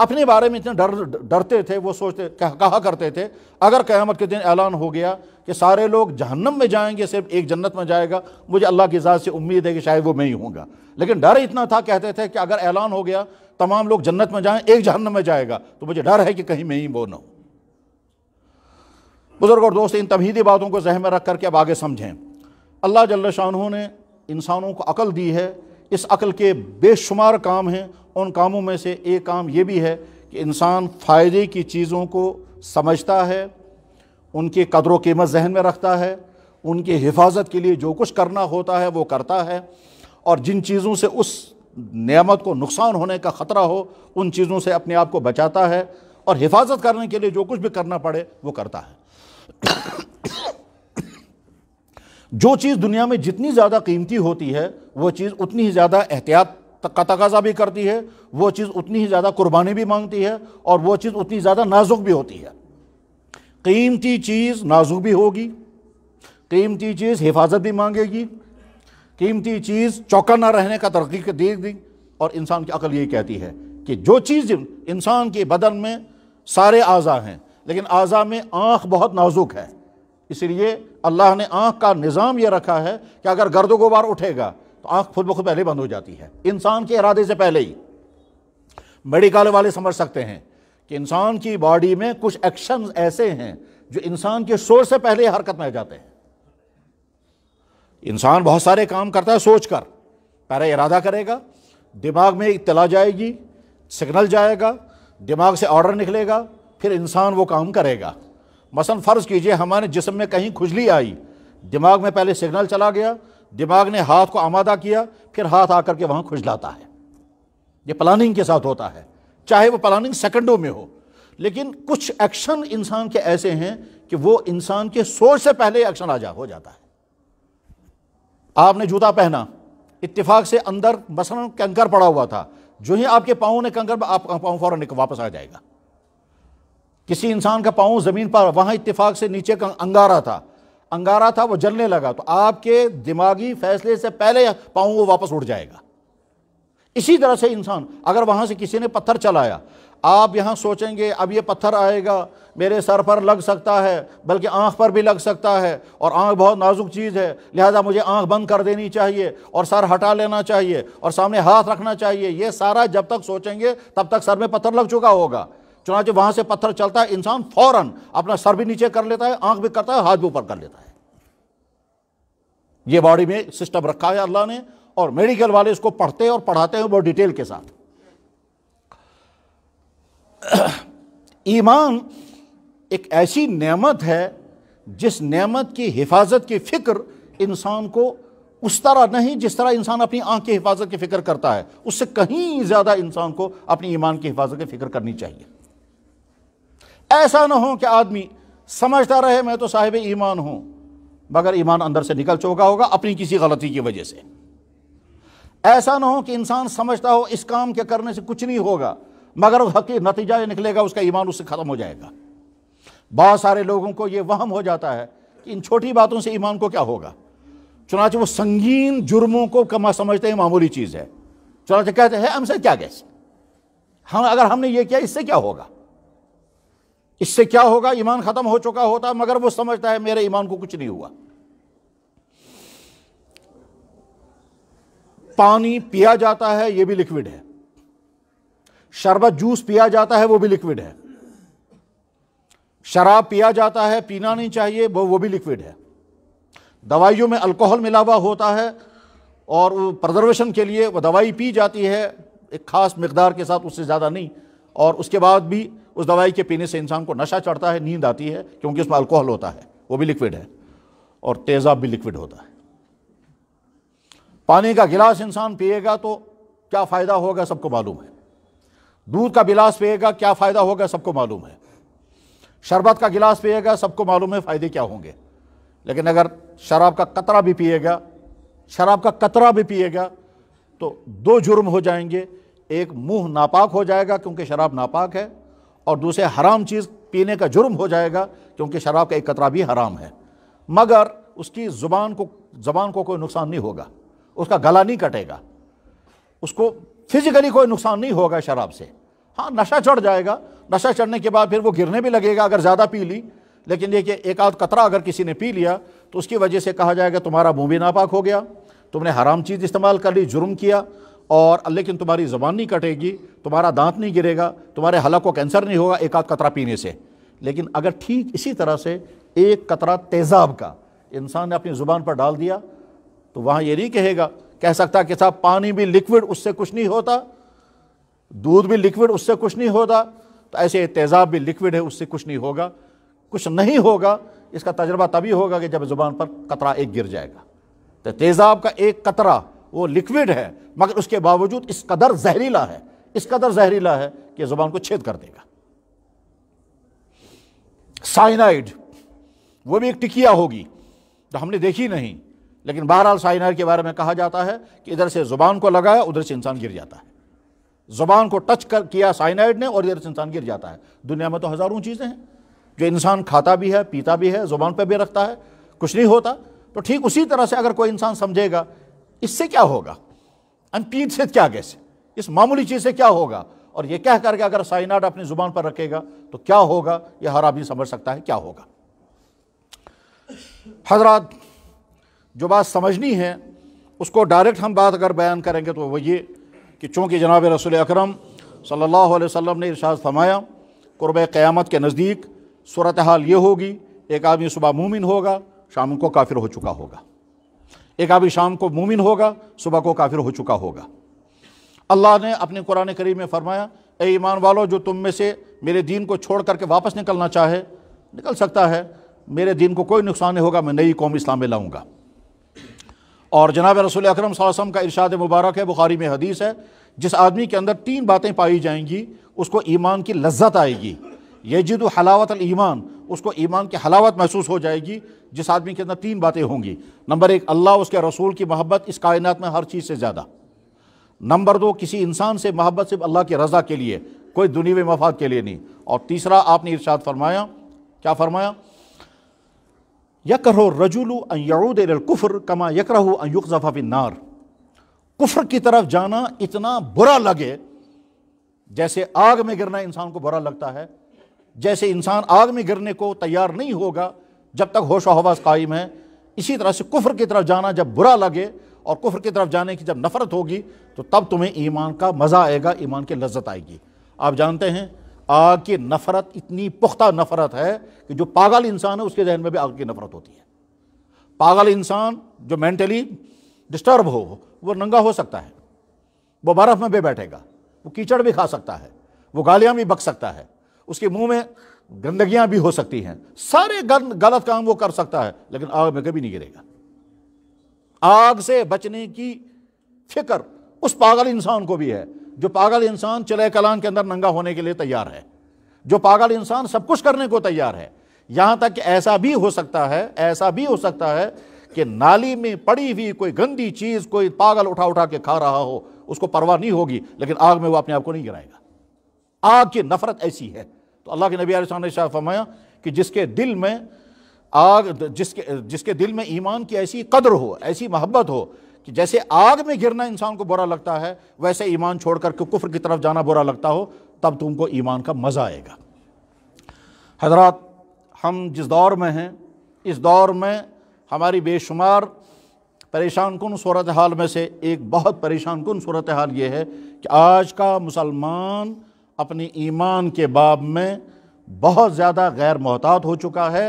अपने बारे में इतने डर डरते थे वो सोचते कह, कहा करते थे अगर क़्यामत के दिन ऐलान हो गया कि सारे लोग जहन्नम में जाएंगे सिर्फ एक जन्नत में जाएगा मुझे अल्लाह की ज़ात से उम्मीद है कि शायद वो मैं ही हूँगा लेकिन डर इतना था कहते थे कि अगर ऐलान हो गया तमाम लोग जन्नत में जाएँ एक जहन्नम में जाएगा तो मुझे डर है कि कहीं मैं ही वो ना हूँ बुज़ुर्ग और दोस्त इन तमहीदी बातों को जहन में रख करके अब आगे समझें अल्लाह जल्ल शाह ने इंसानों को अकल दी है इस अकल के बेशुमार काम हैं उन कामों में से एक काम ये भी है कि इंसान फ़ायदे की चीज़ों को समझता है उनके कदर कीमत जहन में रखता है उनकी हिफाजत के लिए जो कुछ करना होता है वो करता है और जिन चीज़ों से उस नियामत को नुकसान होने का ख़तरा हो उन चीज़ों से अपने आप को बचाता है और हिफाजत करने के लिए जो कुछ भी करना पड़े वो करता है जो चीज़ दुनिया में जितनी ज़्यादा कीमती होती है वह चीज़ उतनी ही ज़्यादा एहतियात का तकाजा भी करती है वो चीज़ उतनी ही ज़्यादा कुर्बानी भी मांगती है और वो चीज़ उतनी ज़्यादा नाजुक भी होती है कीमती चीज़ नाजुक भी होगी कीमती चीज़ हिफाजत भी मांगेगी कीमती चीज़ चौका ना रहने का तरक्की दे दी और इंसान की अकल ये कहती है कि जो चीज़ इंसान के बदन में सारे आज़ा हैं लेकिन आज़ा में आँख बहुत नाजुक है इसलिए अल्लाह ने आँख का निज़ाम यह रखा है कि अगर गर्द गुबार उठेगा तो आंख खुद ब खुद पहले बंद हो जाती है इंसान के इरादे से पहले ही मेडिकल वाले समझ सकते हैं कि इंसान की बॉडी में कुछ एक्शन ऐसे हैं जो इंसान के सोच से पहले हरकत में आ जाते हैं इंसान बहुत सारे काम करता है सोच कर पहले इरादा करेगा दिमाग में इतला जाएगी सिग्नल जाएगा दिमाग से ऑर्डर निकलेगा फिर इंसान वो काम करेगा मसलन फ़र्ज़ कीजिए हमारे जिसम में कहीं खुजली आई दिमाग में पहले सिग्नल चला गया दिमाग ने हाथ को आमादा किया फिर हाथ आकर के वहां खुजलाता है ये प्लानिंग के साथ होता है चाहे वो प्लानिंग सेकंडों में हो लेकिन कुछ एक्शन इंसान के ऐसे हैं कि वो इंसान के सोच से पहले एक्शन आ जा हो जाता है आपने जूता पहना इत्तेफाक से अंदर मसलन कंकर पड़ा हुआ था जो ही आपके पाओं ने कंकर आपका पाओं फ़ौरन वापस आ जाएगा किसी इंसान का पाओं ज़मीन पर वहां इत्तेफाक से नीचे का अंगारा था अंगारा था वो जलने लगा तो आपके दिमागी फैसले से पहले पाँव वो वापस उड़ जाएगा इसी तरह से इंसान अगर वहाँ से किसी ने पत्थर चलाया आप यहाँ सोचेंगे अब ये पत्थर आएगा मेरे सर पर लग सकता है बल्कि आँख पर भी लग सकता है और आँख बहुत नाजुक चीज़ है लिहाजा मुझे आँख बंद कर देनी चाहिए और सर हटा लेना चाहिए और सामने हाथ रखना चाहिए ये सारा जब तक सोचेंगे तब तक सर में पत्थर लग चुका होगा चुनाचे वहां से पत्थर चलता है इंसान फौरन अपना सर भी नीचे कर लेता है आंख भी करता है हाथ भी ऊपर कर लेता है ये बॉडी में सिस्टम रखा है अल्लाह ने और मेडिकल वाले इसको पढ़ते हैं और पढ़ाते हैं बहुत डिटेल के साथ [CLEARS THROAT] ईमान एक ऐसी नेमत है जिस नेमत की हिफाजत की फ़िक्र इंसान को उस तरह नहीं जिस तरह इंसान अपनी आंख की हिफाजत की फ़िक्र करता है उससे कहीं ज़्यादा इंसान को अपनी ईमान की हिफाजत की फ़िक्र करनी चाहिए ऐसा ना हो कि आदमी समझता रहे मैं तो साहिब ईमान हूं मगर ईमान अंदर से निकल चुका होगा अपनी किसी गलती की वजह से ऐसा ना हो कि इंसान समझता हो इस काम के करने से कुछ नहीं होगा मगर हकी नतीजा ये निकलेगा उसका ईमान उससे ख़त्म हो जाएगा बहुत सारे लोगों को ये वहम हो जाता है कि इन छोटी बातों से ईमान को क्या होगा चुनाचे वो संगीन जुर्मों को कमा समझते हैं मामूली चीज़ है चुनाचे कहते हैं हमसे क्या कैसे हम अगर हमने ये किया इससे क्या होगा इससे क्या होगा ईमान ख़त्म हो चुका होता मगर वो समझता है मेरे ईमान को कुछ नहीं हुआ पानी पिया जाता है ये भी लिक्विड है शरबत जूस पिया जाता है वो भी लिक्विड है शराब पिया जाता है पीना नहीं चाहिए वो वो भी लिक्विड है दवाइयों में अल्कोहल मिला हुआ होता है और प्रजर्वेशन के लिए वो दवाई पी जाती है एक ख़ास मकदार के साथ उससे ज़्यादा नहीं और उसके बाद भी उस दवाई के पीने से इंसान को नशा चढ़ता है नींद आती है क्योंकि उसमें अल्कोहल होता है वो भी लिक्विड है और तेज़ाब भी लिक्विड होता है पानी का गिलास इंसान पिएगा तो क्या फ़ायदा होगा सबको मालूम है दूध का गिलास पिएगा क्या फ़ायदा होगा सबको मालूम है शरबत का गिलास पिएगा सबको मालूम है फ़ायदे क्या होंगे लेकिन अगर शराब का कतरा भी पिएगा शराब का कतरा भी पिएगा तो दो जुर्म हो जाएंगे एक मुंह नापाक हो जाएगा क्योंकि शराब नापाक है और दूसरे हराम चीज़ पीने का जुर्म हो जाएगा क्योंकि शराब का एक कतरा भी हराम है मगर उसकी ज़ुबान को ज़बान को कोई नुकसान नहीं होगा उसका गला नहीं कटेगा उसको फिजिकली कोई नुकसान नहीं होगा शराब से हाँ नशा चढ़ जाएगा नशा चढ़ने के बाद फिर वो गिरने भी लगेगा अगर ज़्यादा पी ली लेकिन देखिए एक आध कतरा अगर किसी ने पी लिया तो उसकी वजह से कहा जाएगा तुम्हारा मुँह भी नापाक हो गया तुमने हराम चीज़ इस्तेमाल कर ली जुर्म किया और लेकिन तुम्हारी ज़बान नहीं कटेगी तुम्हारा दांत नहीं गिरेगा तुम्हारे हलक को कैंसर नहीं होगा एक आध कतरा पीने से लेकिन अगर ठीक इसी तरह से एक कतरा तेज़ाब का इंसान ने अपनी ज़ुबान पर डाल दिया तो वहाँ ये नहीं कहेगा कह सकता कि साहब पानी भी लिक्विड उससे कुछ नहीं होता दूध भी लिक्विड उससे कुछ नहीं होता तो ऐसे तेज़ाब भी लिक्विड है उससे कुछ नहीं होगा कुछ नहीं होगा इसका तजर्बा तभी होगा कि जब ज़ुबान पर कतरा एक गिर जाएगा तो तेज़ाब का एक कतरा वो लिक्विड है मगर उसके बावजूद इस कदर जहरीला है इस कदर जहरीला है कि ज़ुबान को छेद कर देगा साइनाइड वो भी एक टिकिया होगी तो हमने देखी नहीं लेकिन बहरहाल साइनाइड के बारे में कहा जाता है कि इधर से ज़ुबान को लगाया उधर से इंसान गिर जाता है ज़ुबान को टच कर किया साइनाइड ने और इधर से इंसान गिर जाता है दुनिया में तो हज़ारों चीज़ें हैं जो इंसान खाता भी है पीता भी है ज़ुबान पर भी रखता है कुछ नहीं होता तो ठीक उसी तरह से अगर कोई इंसान समझेगा इससे क्या होगा अनपीत से क्या कैसे इस मामूली चीज़ से क्या होगा और यह कह करके अगर साइनाड अपनी जुबान पर रखेगा तो क्या होगा यह हर आदमी समझ सकता है क्या होगा हजरात जो बात समझनी है उसको डायरेक्ट हम बात अगर बयान करेंगे तो वही ये कि चूंकि जनाब रसूल अक्रम सल्लल्लाहु अलैहि वसल्लम ने इरशाद फरमाया क़ुरब क़्यामत के नज़दीक सूरत हाल ये होगी एक आदमी सुबह मुमिन होगा शाम को काफिर हो चुका होगा एक आदमी शाम को मुमिन होगा सुबह को काफिर हो चुका होगा अल्लाह ने अपने कुरान करीम में फरमाया ए ईमान वालों जो तुम में से मेरे दीन को छोड़ करके वापस निकलना चाहे निकल सकता है मेरे दीन को कोई नुकसान नहीं होगा मैं नई कौम इस्लाम में लाऊँगा और जनाब रसूल अक्रम का इरशाद मुबारक है बुखारी में हदीस है जिस आदमी के अंदर तीन बातें पाई जाएंगी उसको ईमान की लज्जत आएगी यजिद हलावत ईमान उसको ईमान की हलावत महसूस हो जाएगी जिस आदमी के अंदर तीन बातें होंगी नंबर एक अल्लाह उसके रसूल की मोहब्बत इस कायनात में हर चीज़ से ज़्यादा नंबर दो किसी इंसान से मोहब्बत सिर्फ अल्लाह की रज़ा के लिए कोई दुनिया मफाद के लिए नहीं और तीसरा आपने इर्शाद फरमाया क्या फरमाया यकरो रजुलू कुफ़र कमा यकरह अयुकफ़ा नार कुफ़र की तरफ जाना इतना बुरा लगे जैसे आग में गिरना इंसान को बुरा लगता है जैसे इंसान आग में गिरने को तैयार नहीं होगा जब तक होश हवास कायम है इसी तरह से कुफर की तरफ जाना जब बुरा लगे और कुफर की तरफ जाने की जब नफ़रत होगी तो तब तुम्हें ईमान का मज़ा आएगा ईमान की लज्जत आएगी आप जानते हैं आग की नफ़रत इतनी पुख्ता नफ़रत है कि जो पागल इंसान है उसके जहन में भी आग की नफ़रत होती है पागल इंसान जो मेंटली डिस्टर्ब हो वो नंगा हो सकता है वो बर्फ़ में भी बैठेगा वो कीचड़ भी खा सकता है वो गालियाँ भी बक सकता है उसके मुंह में गंदगियां भी हो सकती हैं सारे गलत काम वो कर सकता है लेकिन आग में कभी नहीं गिरेगा आग से बचने की फिक्र उस पागल इंसान को भी है जो पागल इंसान चले कलान के अंदर नंगा होने के लिए तैयार है जो पागल इंसान सब कुछ करने को तैयार है यहां तक कि ऐसा भी हो सकता है ऐसा भी हो सकता है कि नाली में पड़ी हुई कोई गंदी चीज कोई पागल उठा उठा के खा रहा हो उसको परवाह नहीं होगी लेकिन आग में वो अपने आप को नहीं गिराएगा आग की नफरत ऐसी है तो अल्लाह के नबी आलम ने शाह फरमाया कि जिसके दिल में आग जिसके जिसके दिल में ईमान की ऐसी कदर हो ऐसी मोहब्बत हो कि जैसे आग में गिरना इंसान को बुरा लगता है वैसे ईमान छोड़ कर कुफर की तरफ जाना बुरा लगता हो तब तुमको ईमान का मज़ा आएगा हजरत हम जिस दौर में हैं इस दौर में हमारी बेशुमार परेशान कन सूरत हाल में से एक बहुत परेशान कन सूरत हाल ये है कि आज का मुसलमान अपने ईमान के बाब में बहुत ज़्यादा गैर मोहतात हो चुका है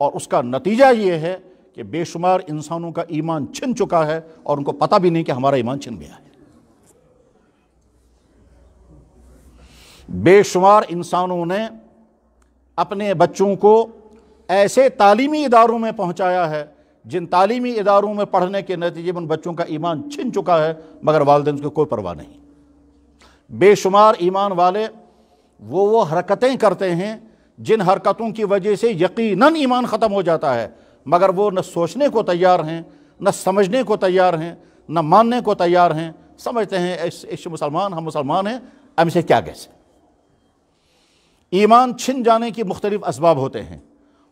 और उसका नतीजा ये है कि बेशुमार इंसानों का ईमान छिन चुका है और उनको पता भी नहीं कि हमारा ईमान छिन गया है बेशुमार इंसानों ने अपने बच्चों को ऐसे तालीमी इदारों में पहुंचाया है जिन तालीमी इदारों में पढ़ने के नतीजे में उन बच्चों का ईमान छिन चुका है मगर वालदेन को कोई परवाह नहीं बेशुमार ईमान वाले वो वो हरकतें करते हैं जिन हरकतों की वजह से यकीनन ईमान ख़त्म हो जाता है मगर वो न सोचने को तैयार हैं न समझने को तैयार हैं न मानने को तैयार हैं समझते हैं इस मुसलमान हम मुसलमान हैं हम इसे क्या कैसे ईमान छिन जाने की मुख्तलिफ इसबाब होते हैं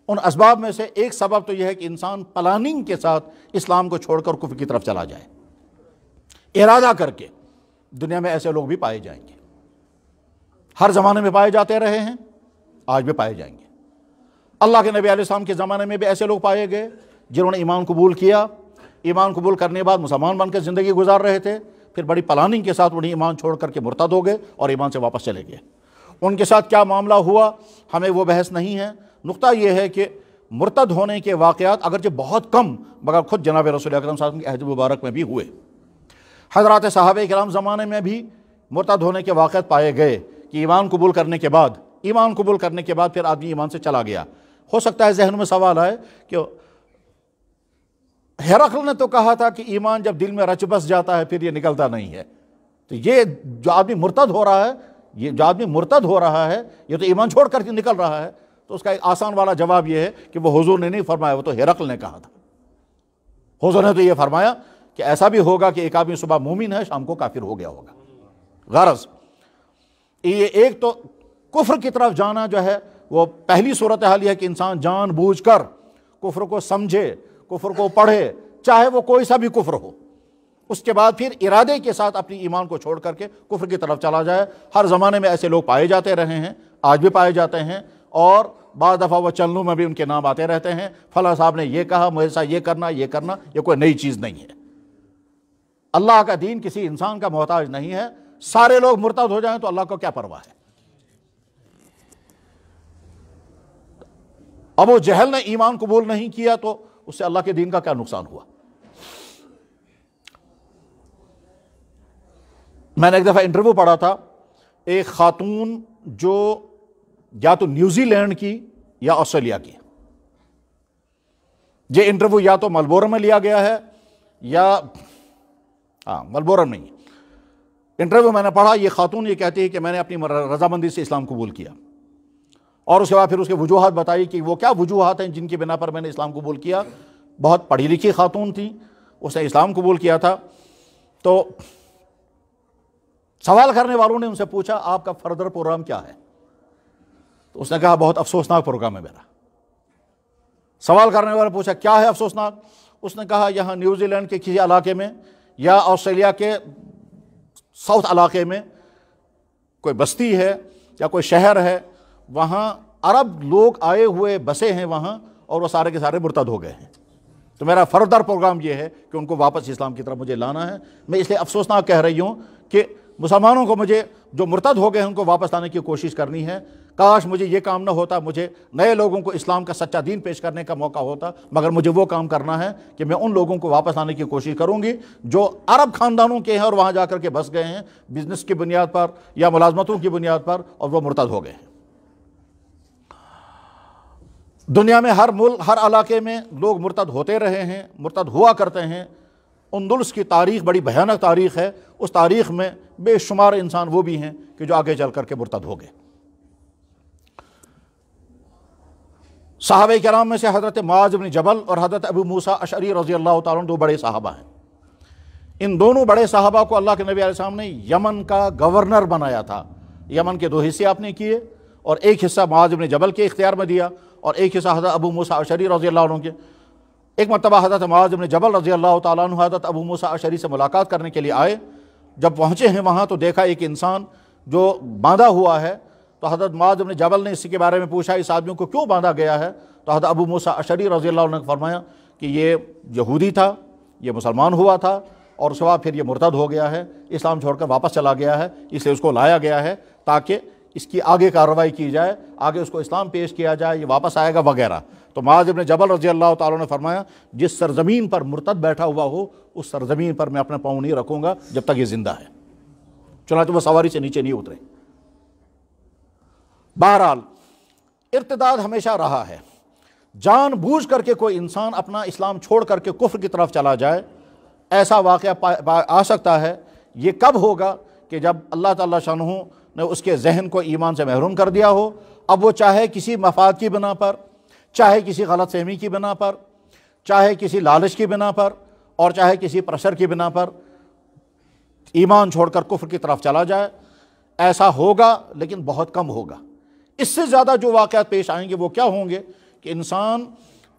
उन इसबाब में से एक सबब तो यह है कि इंसान प्लानिंग के साथ इस्लाम को छोड़कर कुफ की तरफ चला जाए इरादा करके दुनिया में ऐसे लोग भी पाए जाएंगे हर ज़माने में पाए जाते रहे हैं आज भी पाए जाएंगे अल्लाह के नबी आसमाम के ज़माने में भी ऐसे लोग पाए गए जिन्होंने ईमान कबूल किया ईमान कबूल करने के बाद मुसलमान बनकर ज़िंदगी गुजार रहे थे फिर बड़ी प्लानिंग के साथ उन्हें ईमान छोड़ करके मुर्तद हो गए और ईमान से वापस चले गए उनके साथ क्या मामला हुआ हमें वो बहस नहीं है नुकता यह है कि मुर्तद होने के वाक़ अगरचे बहुत कम मगर खुद जनाब रसोल अक्रम साहब के अहद मुबारक में भी हुए हजरत साहब कराम ज़माने में भी मुर्तद होने के वाक़ पाए गए कि ईमान कबूल करने के बाद ईमान कबूल करने के बाद फिर आदमी ईमान से चला गया हो सकता है जहन में सवाल आए कि हेरकल ने तो कहा था कि ईमान जब दिल में रच बस जाता है फिर ये निकलता नहीं है तो ये जो आदमी मुर्तद हो रहा है ये जो आदमी मुर्तद हो रहा है ये तो ईमान छोड़ कर निकल रहा है तो उसका एक आसान वाला जवाब ये है कि वो हजूर ने नहीं फरमाया वो तो हेरकल ने कहा था हजूर ने तो ये फरमाया कि ऐसा भी होगा कि एक आदमी सुबह मोमिन है शाम को काफिर हो गया होगा गरज ये एक तो कुफर की तरफ जाना जो है वो पहली सूरत हाल यह है कि इंसान जान बूझ कर कुफर को समझे कुफर को पढ़े चाहे वो कोई सा भी कुफ्र हो उसके बाद फिर इरादे के साथ अपनी ईमान को छोड़ करके कुफर की तरफ चला जाए हर ज़माने में ऐसे लोग पाए जाते रहे हैं आज भी पाए जाते हैं और बार दफ़ा वह चलनों में भी उनके नाम आते रहते हैं फला साहब ने यह कहा मुझे सा ये करना ये करना ये कोई नई चीज़ नहीं है अल्लाह का दीन किसी इंसान का मोहताज नहीं है सारे लोग मुर्तद हो जाएं तो अल्लाह को क्या परवाह है अबू जहल ने ईमान कबूल नहीं किया तो उससे अल्लाह के दीन का क्या नुकसान हुआ मैंने एक दफ़ा इंटरव्यू पढ़ा था एक खातून जो या तो न्यूजीलैंड की या ऑस्ट्रेलिया की ये इंटरव्यू या तो मलबोर में लिया गया है या हाँ मलबोरन में इंटरव्यू मैंने पढ़ा ये खातून ये कहती है कि मैंने अपनी रजामंदी से इस्लाम कबूल किया और उसके बाद फिर उसके वजूहत बताई कि वो क्या वजूहत हैं जिनकी बिना पर मैंने इस्लाम कबूल किया बहुत पढ़ी लिखी खातून थी उसने इस्लाम कबूल किया था तो सवाल करने वालों ने उनसे पूछा आपका फर्दर प्रोग्राम क्या है तो उसने कहा बहुत अफसोसनाक प्रोग्राम है मेरा सवाल करने वाले पूछा क्या है अफसोसनाक उसने कहा यहाँ न्यूजीलैंड के किसी इलाके में या ऑस्ट्रेलिया के साउथ इलाके में कोई बस्ती है या कोई शहर है वहाँ अरब लोग आए हुए बसे हैं वहाँ और वो सारे के सारे मुर्तद हो गए हैं तो मेरा फर्दर प्रोग्राम ये है कि उनको वापस इस्लाम की तरफ मुझे लाना है मैं इसलिए अफसोसनाक कह रही हूँ कि मुसलमानों को मुझे जो मुर्तद हो गए हैं उनको वापस लाने की कोशिश करनी है काश मुझे ये काम ना होता मुझे नए लोगों को इस्लाम का सच्चा दीन पेश करने का मौका होता मगर मुझे वो काम करना है कि मैं उन लोगों को वापस आने की कोशिश करूँगी जो अरब ख़ानदानों के हैं और वहाँ जा के बस गए हैं बिज़नेस की बुनियाद पर या मुलाजमतों की बुनियाद पर और वह मुर्तद हो गए हैं दुनिया में हर मुल्क हर इलाके में लोग मुर्तद होते रहे हैं मुर्तद हुआ करते हैं दुल्स की तारीख बड़ी भयानक तारीख है उस तारीख में बेशुमार इंसान वो भी हैं कि जो आगे चल करके मुर्तद हो गए साहब कराम में से हज़रत माजबिन जबल और हज़रत अबू मूसा अशरी रज़ी अल्लाह तुम दो बड़े साहबा हैं इन दोनों बड़े साहबा को अल्लाह के नबी साहब ने यमन का गवर्नर बनाया था यमन के दो हिस्से आपने किए और एक हिस्सा माजबिन जबल के इख्तियार में दिया और एक हिस्सा हज़रत अबू मूसा अशरी रज़ी अल्लाह के एक मरतबा हज़रत माजबिन जबल रज़ी अल्लाह तु हज़रत अबू मूसा अशरी से मुलाकात करने के लिए आए जब पहुँचे हैं वहाँ तो देखा एक इंसान जो बांधा हुआ है तो हजरत माज अपने जबल ने इसी के बारे में पूछा इस आदमी को क्यों बांधा गया है तो हजरत अबू मूसा अशरी रजी अल्लाह ने फरमाया कि ये यहूदी था ये मुसलमान हुआ था और उसके बाद फिर ये मुर्तद हो गया है इस्लाम छोड़कर वापस चला गया है इसलिए उसको लाया गया है ताकि इसकी आगे कार्रवाई की जाए आगे उसको इस्लाम पेश किया जाए ये वापस आएगा वगैरह तो माज ने जबल रजी अल्लाह ताला ने फरमाया जिस सरजमीन पर मुर्तद बैठा हुआ हो उस सरजमीन पर मैं अपना पाँव नहीं रखूँगा जब तक ये ज़िंदा है चुनाच वह सवारी से नीचे नहीं उतरे बहरहाल इर्तदाद हमेशा रहा है जान बूझ करके कोई इंसान अपना इस्लाम छोड़ करके कुफ्र की तरफ चला जाए ऐसा वाक़ आ सकता है ये कब होगा कि जब अल्लाह ताला शाह ने उसके जहन को ईमान से महरूम कर दिया हो अब वो चाहे किसी मफाद की बिना पर चाहे किसी गलत फहमी की बिना पर चाहे किसी लालच की बिना पर और चाहे किसी प्रेशर की बिना पर ईमान छोड़कर कुफ्र की तरफ चला जाए ऐसा होगा लेकिन बहुत कम होगा इससे ज़्यादा जो वाक़ पेश आएंगे वो क्या होंगे कि इंसान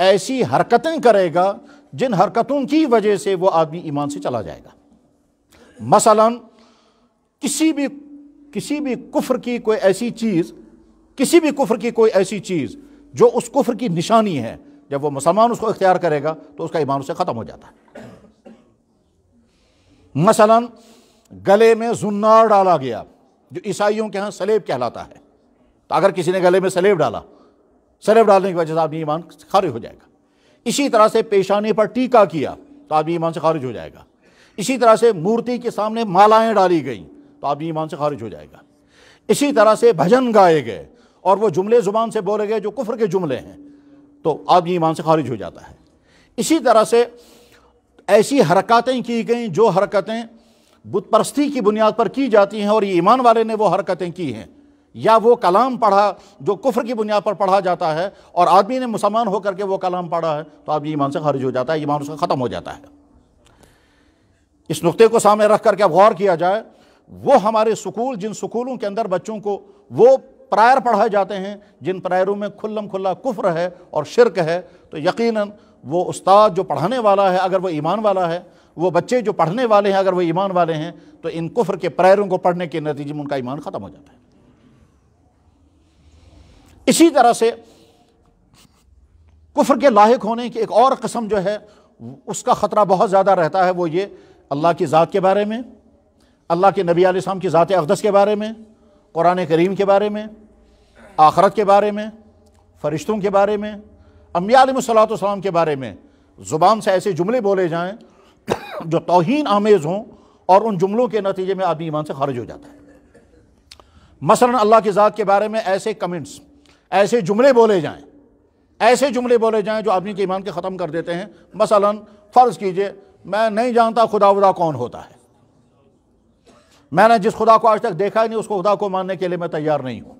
ऐसी हरकतें करेगा जिन हरकतों की वजह से वो आदमी ईमान से चला जाएगा मसला किसी भी किसी भी कुफर की कोई ऐसी चीज़ किसी भी कुफर की कोई ऐसी चीज़ जो उस कुफ्र की निशानी है जब वो मुसलमान उसको इख्तियार करेगा तो उसका ईमान उसे ख़त्म हो जाता है मसला गले में जुन्नार डाला गया जो ईसाइयों के यहाँ सलेब कहलाता है तो अगर किसी ने गले में सलेब डाला सलेब डालने की वजह से आदमी ईमान खारिज हो जाएगा इसी तरह से पेशानी पर टीका किया तो आदमी ईमान से खारिज हो जाएगा इसी तरह से मूर्ति के सामने मालाएँ डाली गई तो आदमी ईमान से खारिज हो जाएगा इसी तरह से भजन गाए गए और वो जुमले ज़ुबान से बोले गए जो कुफर के जुमले हैं तो आदमी ईमान से खारिज हो जाता है इसी तरह से ऐसी हरकतें की गई जो हरकतें बुतपरस्ती की बुनियाद पर की जाती हैं और ये ईमान वाले ने वो हरकतें की हैं या वो कलाम पढ़ा जो कुफर की बुनियाद पर पढ़ा जाता है और आदमी ने मुसलमान होकर के वो कलाम पढ़ा है तो आदमी ईमान से खारिज हो जाता है ईमान उसका ख़त्म हो जाता है इस नुक़े को सामने रख करके अब गौर किया जाए वो हमारे स्कूल जिन स्कूलों के अंदर बच्चों को वो प्रायर पढ़ाए जाते हैं जिन प्रायरों में खुल्लम खुल्ला कुफ्र है और शिरक है तो यकीनन वो उस्ताद जो पढ़ाने वाला है अगर वो ईमान वाला है वो बच्चे जो पढ़ने वाले हैं अगर वो ईमान वाले हैं तो इन कुफ्र के प्रायरों को पढ़ने के नतीजे में उनका ईमान ख़त्म हो जाता है इसी तरह से कुफर के लाक होने की एक और कस्म जो है उसका ख़तरा बहुत ज़्यादा रहता है वो ये अल्लाह की ज़ात के बारे में अल्लाह के नबी आलाम की ज़ात अकदस के बारे में कुरान करीम के बारे में आखरत के बारे में फ़रिश्तों के बारे में अम्बियालमसलाम के बारे में ज़ुबान से ऐसे जुमले बोले जाएँ [COUGHS] जो तोहन आमेज़ हों और उन जुमलों के नतीजे में आदमी ईमान से खारिज हो जाता है मसला अल्लाह की ज़ात के बारे में ऐसे कमेंट्स ऐसे जुमले बोले जाएं ऐसे जुमले बोले जाएं जो आदमी के ईमान के ख़त्म कर देते हैं मसलन फ़र्ज़ कीजिए मैं नहीं जानता खुदा उदा कौन होता है मैंने जिस खुदा को आज तक देखा ही नहीं उसको खुदा को मानने के लिए मैं तैयार नहीं हूँ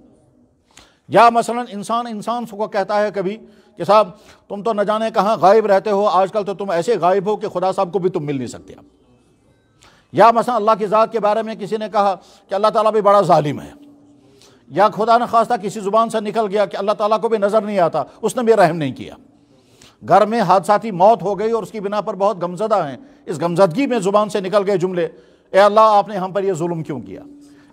या मसलन इंसान इंसान को कहता है कभी कि साहब तुम तो न जाने कहाँ गायब रहते हो आजकल तो तुम ऐसे गायब हो कि खुदा साहब को भी तुम मिल नहीं सकते आप या मसलन अल्लाह की ज़ात के बारे में किसी ने कहा कि अल्लाह ताला भी बड़ा ालिम है या खुदा न खास्ता किसी ज़ुबान से निकल गया कि अल्लाह ताला को भी नज़र नहीं आता उसने भी रहम नहीं किया घर में हादसाती मौत हो गई और उसकी बिना पर बहुत गमजदा हैं इस गमजदगी में ज़ुबान से निकल गए जुमले ए अल्लाह आपने हम पर यह जुल्म क्यों किया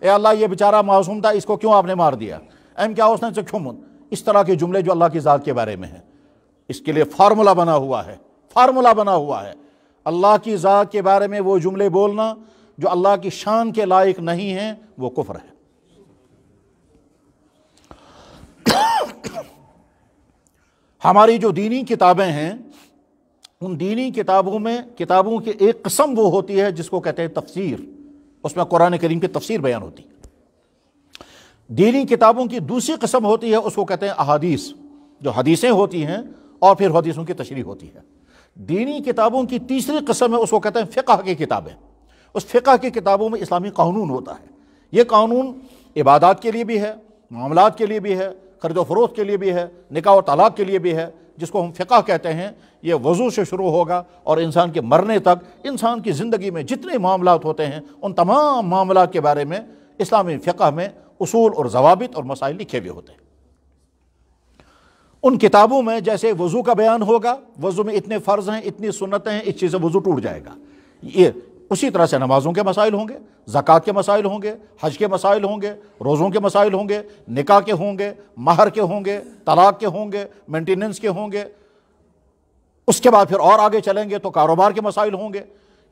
ए अल्लाह ये बेचारा मासूम था इसको क्यों आपने मार दिया एम क्या उसने चुमुन इस तरह के जुमले जो अल्लाह की ज़ात के बारे में हैं इसके लिए फार्मूला बना हुआ है फार्मूला बना हुआ है अल्लाह की ज़ात के बारे में वो जुमले बोलना जो अल्लाह की शान के लायक नहीं हैं वो कुफ्र है हमारी जो दीनी किताबें हैं उन दीनी किताबों में किताबों की एक कस्म वो होती है जिसको कहते हैं तफसीर उसमें कुरान करीम की तफसीर बयान होती है दीनी किताबों की दूसरी कस्म होती है उसको कहते हैं अहादीस जो हदीसें होती हैं और फिर हदीसों की तशरी होती है दीनी किताबों की तीसरी कस्म है उसको कहते हैं फ़िका की किताबें उस फ़िका की किताबों में इस्लामी कानून होता है ये कानून इबादत के लिए भी है मामला के लिए भी है कर्ज फरोख के लिए भी है निका और तलाक के लिए भी है जिसको हम फ़िका कहते हैं ये वज़ू से शुरू होगा और इंसान के मरने तक इंसान की ज़िंदगी में जितने मामला होते हैं उन तमाम मामला के बारे में इस्लामी फ़िका में असूल और जवाबित और मसाइल लिखे हुए होते हैं उन किताबों में जैसे वज़ू का बयान होगा वज़ू में इतने फ़र्ज़ हैं इतनी सुन्नतें हैं इस चीज़ से वज़ू टूट जाएगा ये उसी तरह से नमाज़ों के मसाइल होंगे ज़क़़त के मसाइल होंगे हज के मसाइल होंगे रोज़ों के मसाइल होंगे निका के होंगे महर के होंगे तलाक़ के होंगे मेंटेनेंस के होंगे उसके बाद फिर और आगे चलेंगे तो कारोबार के मसाइल होंगे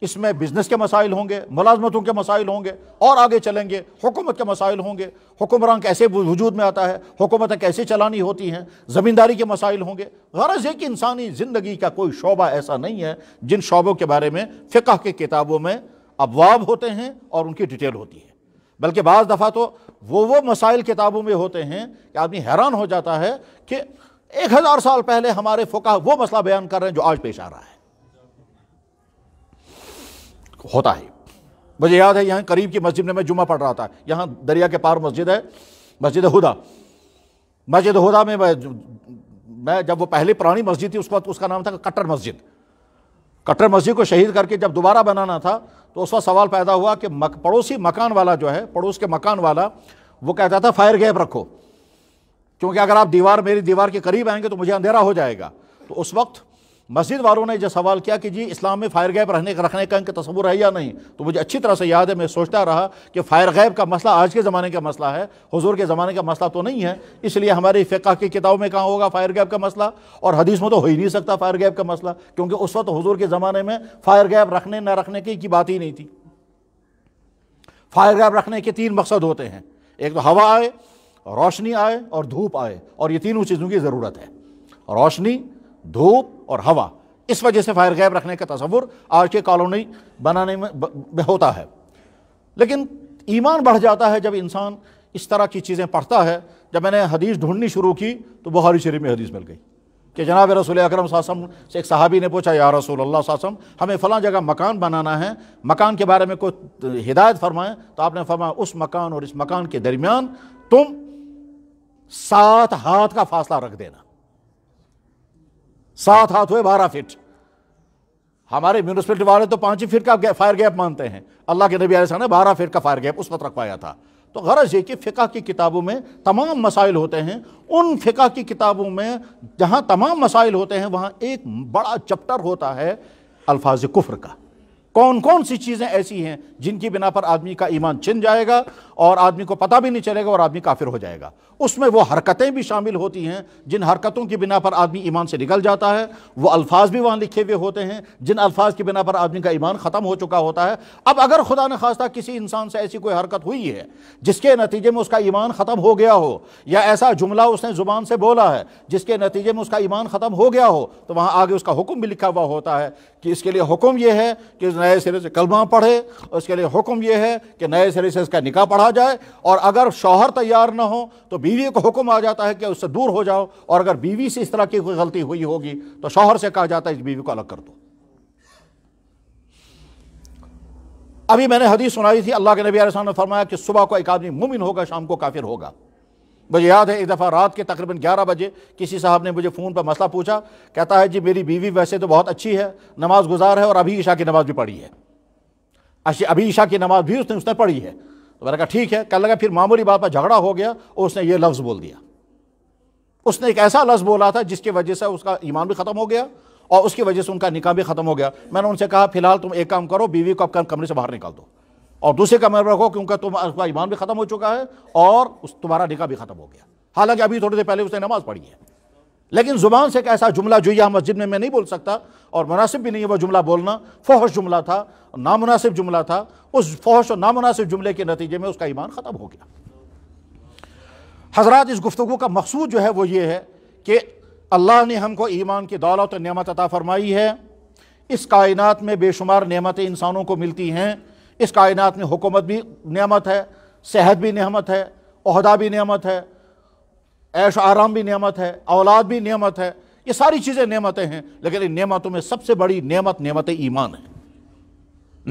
इसमें बिजनेस के मसाइल होंगे मुलाजमतों के मसाइल होंगे और आगे चलेंगे हुकूमत के मसाइल होंगे हुक्मरान कैसे वजूद में आता है हुकूमतें कैसे चलानी होती हैं ज़मींदारी के मसाइल होंगे गरज है कि इंसानी ज़िंदगी का कोई शोबा ऐसा नहीं है जिन शोबों के बारे में फ़िका की किताबों में अबवाब होते हैं और उनकी डिटेल होती है बल्कि बज़ दफ़ा तो वो वो मसाइल किताबों में होते हैं कि आदमी हैरान हो जाता है कि एक हज़ार साल पहले हमारे फ़ुका वो मसला बयान कर रहे हैं जो आज पेश आ रहा है होता है मुझे याद है यहाँ करीब की मस्जिद में मैं जुमा पढ़ रहा था यहाँ दरिया के पार मस्जिद है मस्जिद हुदा मस्जिद हुदा में मैं मैं जब वो पहली पुरानी मस्जिद थी उसके बाद उसका नाम था कट्टर मस्जिद कट्टर मस्जिद को शहीद करके जब दोबारा बनाना था तो उस वक्त सवाल पैदा हुआ कि मक, पड़ोसी मकान वाला जो है पड़ोस के मकान वाला वो कहता था फायर गैप रखो क्योंकि अगर आप दीवार मेरी दीवार के करीब आएंगे तो मुझे अंधेरा हो जाएगा तो उस वक्त मस्जिद वालों ने जो सवाल किया कि जी इस्लाम में फायर गैप रहने का रखने का इनका तस्वुर है या नहीं तो मुझे अच्छी तरह से याद है मैं सोचता रहा कि फायर गैप का मसला आज के ज़माने का मसला है हुजूर के ज़माने का मसला तो नहीं है इसलिए हमारी फ़िका की किताब में कहाँ होगा फायर गैप का मसला और हदीस में तो हो ही नहीं सकता फायर गैप का मसला क्योंकि उस वक्त हजूर के ज़माने में फायर गैप रखने न रखने की, की बात ही नहीं थी फायर गैप रखने के तीन मकसद होते हैं एक तो हवा आए रोशनी आए और धूप आए और ये तीनों चीज़ों की ज़रूरत है रोशनी धूप और हवा इस वजह से फायर गैब रखने का तस्वुर आज के कॉलोनी बनाने में, होता है लेकिन ईमान बढ़ जाता है जब इंसान इस तरह की चीज़ें पढ़ता है जब मैंने हदीस ढूंढनी शुरू की तो बुहारी शरीफ में हदीस मिल गई कि जनाब रसूल अकरम सासम से एक सहाबी ने पूछा या रसूल अल्लाह सासम हमें फ़लाँ जगह मकान बनाना है मकान के बारे में कोई हिदायत फरमाएं तो आपने फरमाया उस मकान और इस मकान के दरमियान तुम सात हाथ का फासला रख देना सात हाथ हुए बारह फिट हमारे म्यूनिसिपलिटी वाले तो पांच ही का फायर गैप मानते हैं अल्लाह के नबी आसान ने बारह फिट का फायर गैप उस वक्त रखवाया था तो गरज ये कि फ़िका की किताबों में तमाम मसाइल होते हैं उन फ़िका की किताबों में जहाँ तमाम मसाइल होते हैं वहाँ एक बड़ा चैप्टर होता है अल्फाज कुफ्र का कौन कौन सी चीज़ें ऐसी हैं जिनकी बिना पर आदमी का ईमान छिन जाएगा और आदमी को पता भी नहीं चलेगा और आदमी काफिर हो जाएगा उसमें वो हरकतें भी शामिल होती हैं जिन हरकतों की बिना पर आदमी ईमान से निकल जाता है वो अल्फाज भी वहाँ लिखे हुए होते हैं जिन अल्फाज की बिना पर आदमी का ईमान ख़त्म हो चुका होता है अब अगर खुदा न खास्ता किसी इंसान से ऐसी कोई हरकत हुई है जिसके नतीजे में उसका ईमान ख़त्म हो गया हो या ऐसा जुमला उसने ज़ुबान से बोला है जिसके नतीजे में उसका ईमान ख़त्म हो गया हो तो वहाँ आगे उसका हुक्म भी लिखा हुआ होता है कि इसके लिए हुक्म यह है कि नए सिरे से कलमा पढ़े और इसके लिए हुक्म यह है कि नए सिरे से इसका निका पढ़ा आ जाए और अगर शौहर तैयार ना हो तो बीवी को हुक्म आ जाता है कि उससे दूर हो जाओ और अगर बीवी से इस तरह की कोई गलती हुई होगी तो शौहर से कहा जाता है इस बीवी को अलग कर दो अभी मैंने हदीस सुनाई थी अल्लाह के नबी आसान ने फरमाया कि सुबह को एक आदमी मुमिन होगा शाम को काफिर होगा मुझे याद है एक दफ़ा रात के तकरीबन 11 बजे किसी साहब ने मुझे फ़ोन पर मसला पूछा कहता है जी मेरी बीवी वैसे तो बहुत अच्छी है नमाज गुजार है और अभी ईशा की नमाज भी पढ़ी है अच्छी अभी ईशा की नमाज भी उसने उसने पढ़ी है तो मैंने कहा ठीक है कल लगा फिर मामूली बात पर झगड़ा हो गया और उसने ये लफ्ज़ बोल दिया उसने एक ऐसा लफ्ज़ बोला था जिसकी वजह से उसका ईमान भी ख़त्म हो गया और उसकी वजह से उनका निकाह भी ख़त्म हो गया मैंने उनसे कहा फ़िलहाल तुम एक काम करो बीवी को अपने कमरे से बाहर निकाल दो और दूसरे कमरे में रखो क्योंकि तुम उसका ईमान भी ख़त्म हो चुका है और उस तुम्हारा निकाह भी ख़त्म हो गया हालांकि अभी थोड़ी देर पहले उसने नमाज़ पढ़ी है लेकिन ज़ुबान से एक ऐसा जुमला जो यह मस्जिद में मैं नहीं बोल सकता और मुनासिब भी नहीं है वह जुमला बोलना फोहश जुमला था और नामनासिब जुमला था उस फ़हश और नामनासिब जुमले के नतीजे में उसका ईमान ख़त्म हो गया हजरत इस गुफ्तु का मकसूद जो है वो ये है कि अल्लाह ने हमको ईमान की दौलत और नियमत अता फरमाई है इस कायनात में बेशुमार नियमतें इंसानों को मिलती हैं इस कायनात में हुकूमत भी नियामत है सेहत भी नियामत है अहदा भी नियामत है ऐश आराम भी नेमत है औलाद भी नेमत है ये सारी चीज़ें नेमतें हैं लेकिन इन नेमतों में सबसे बड़ी नेमत नेमत ईमान है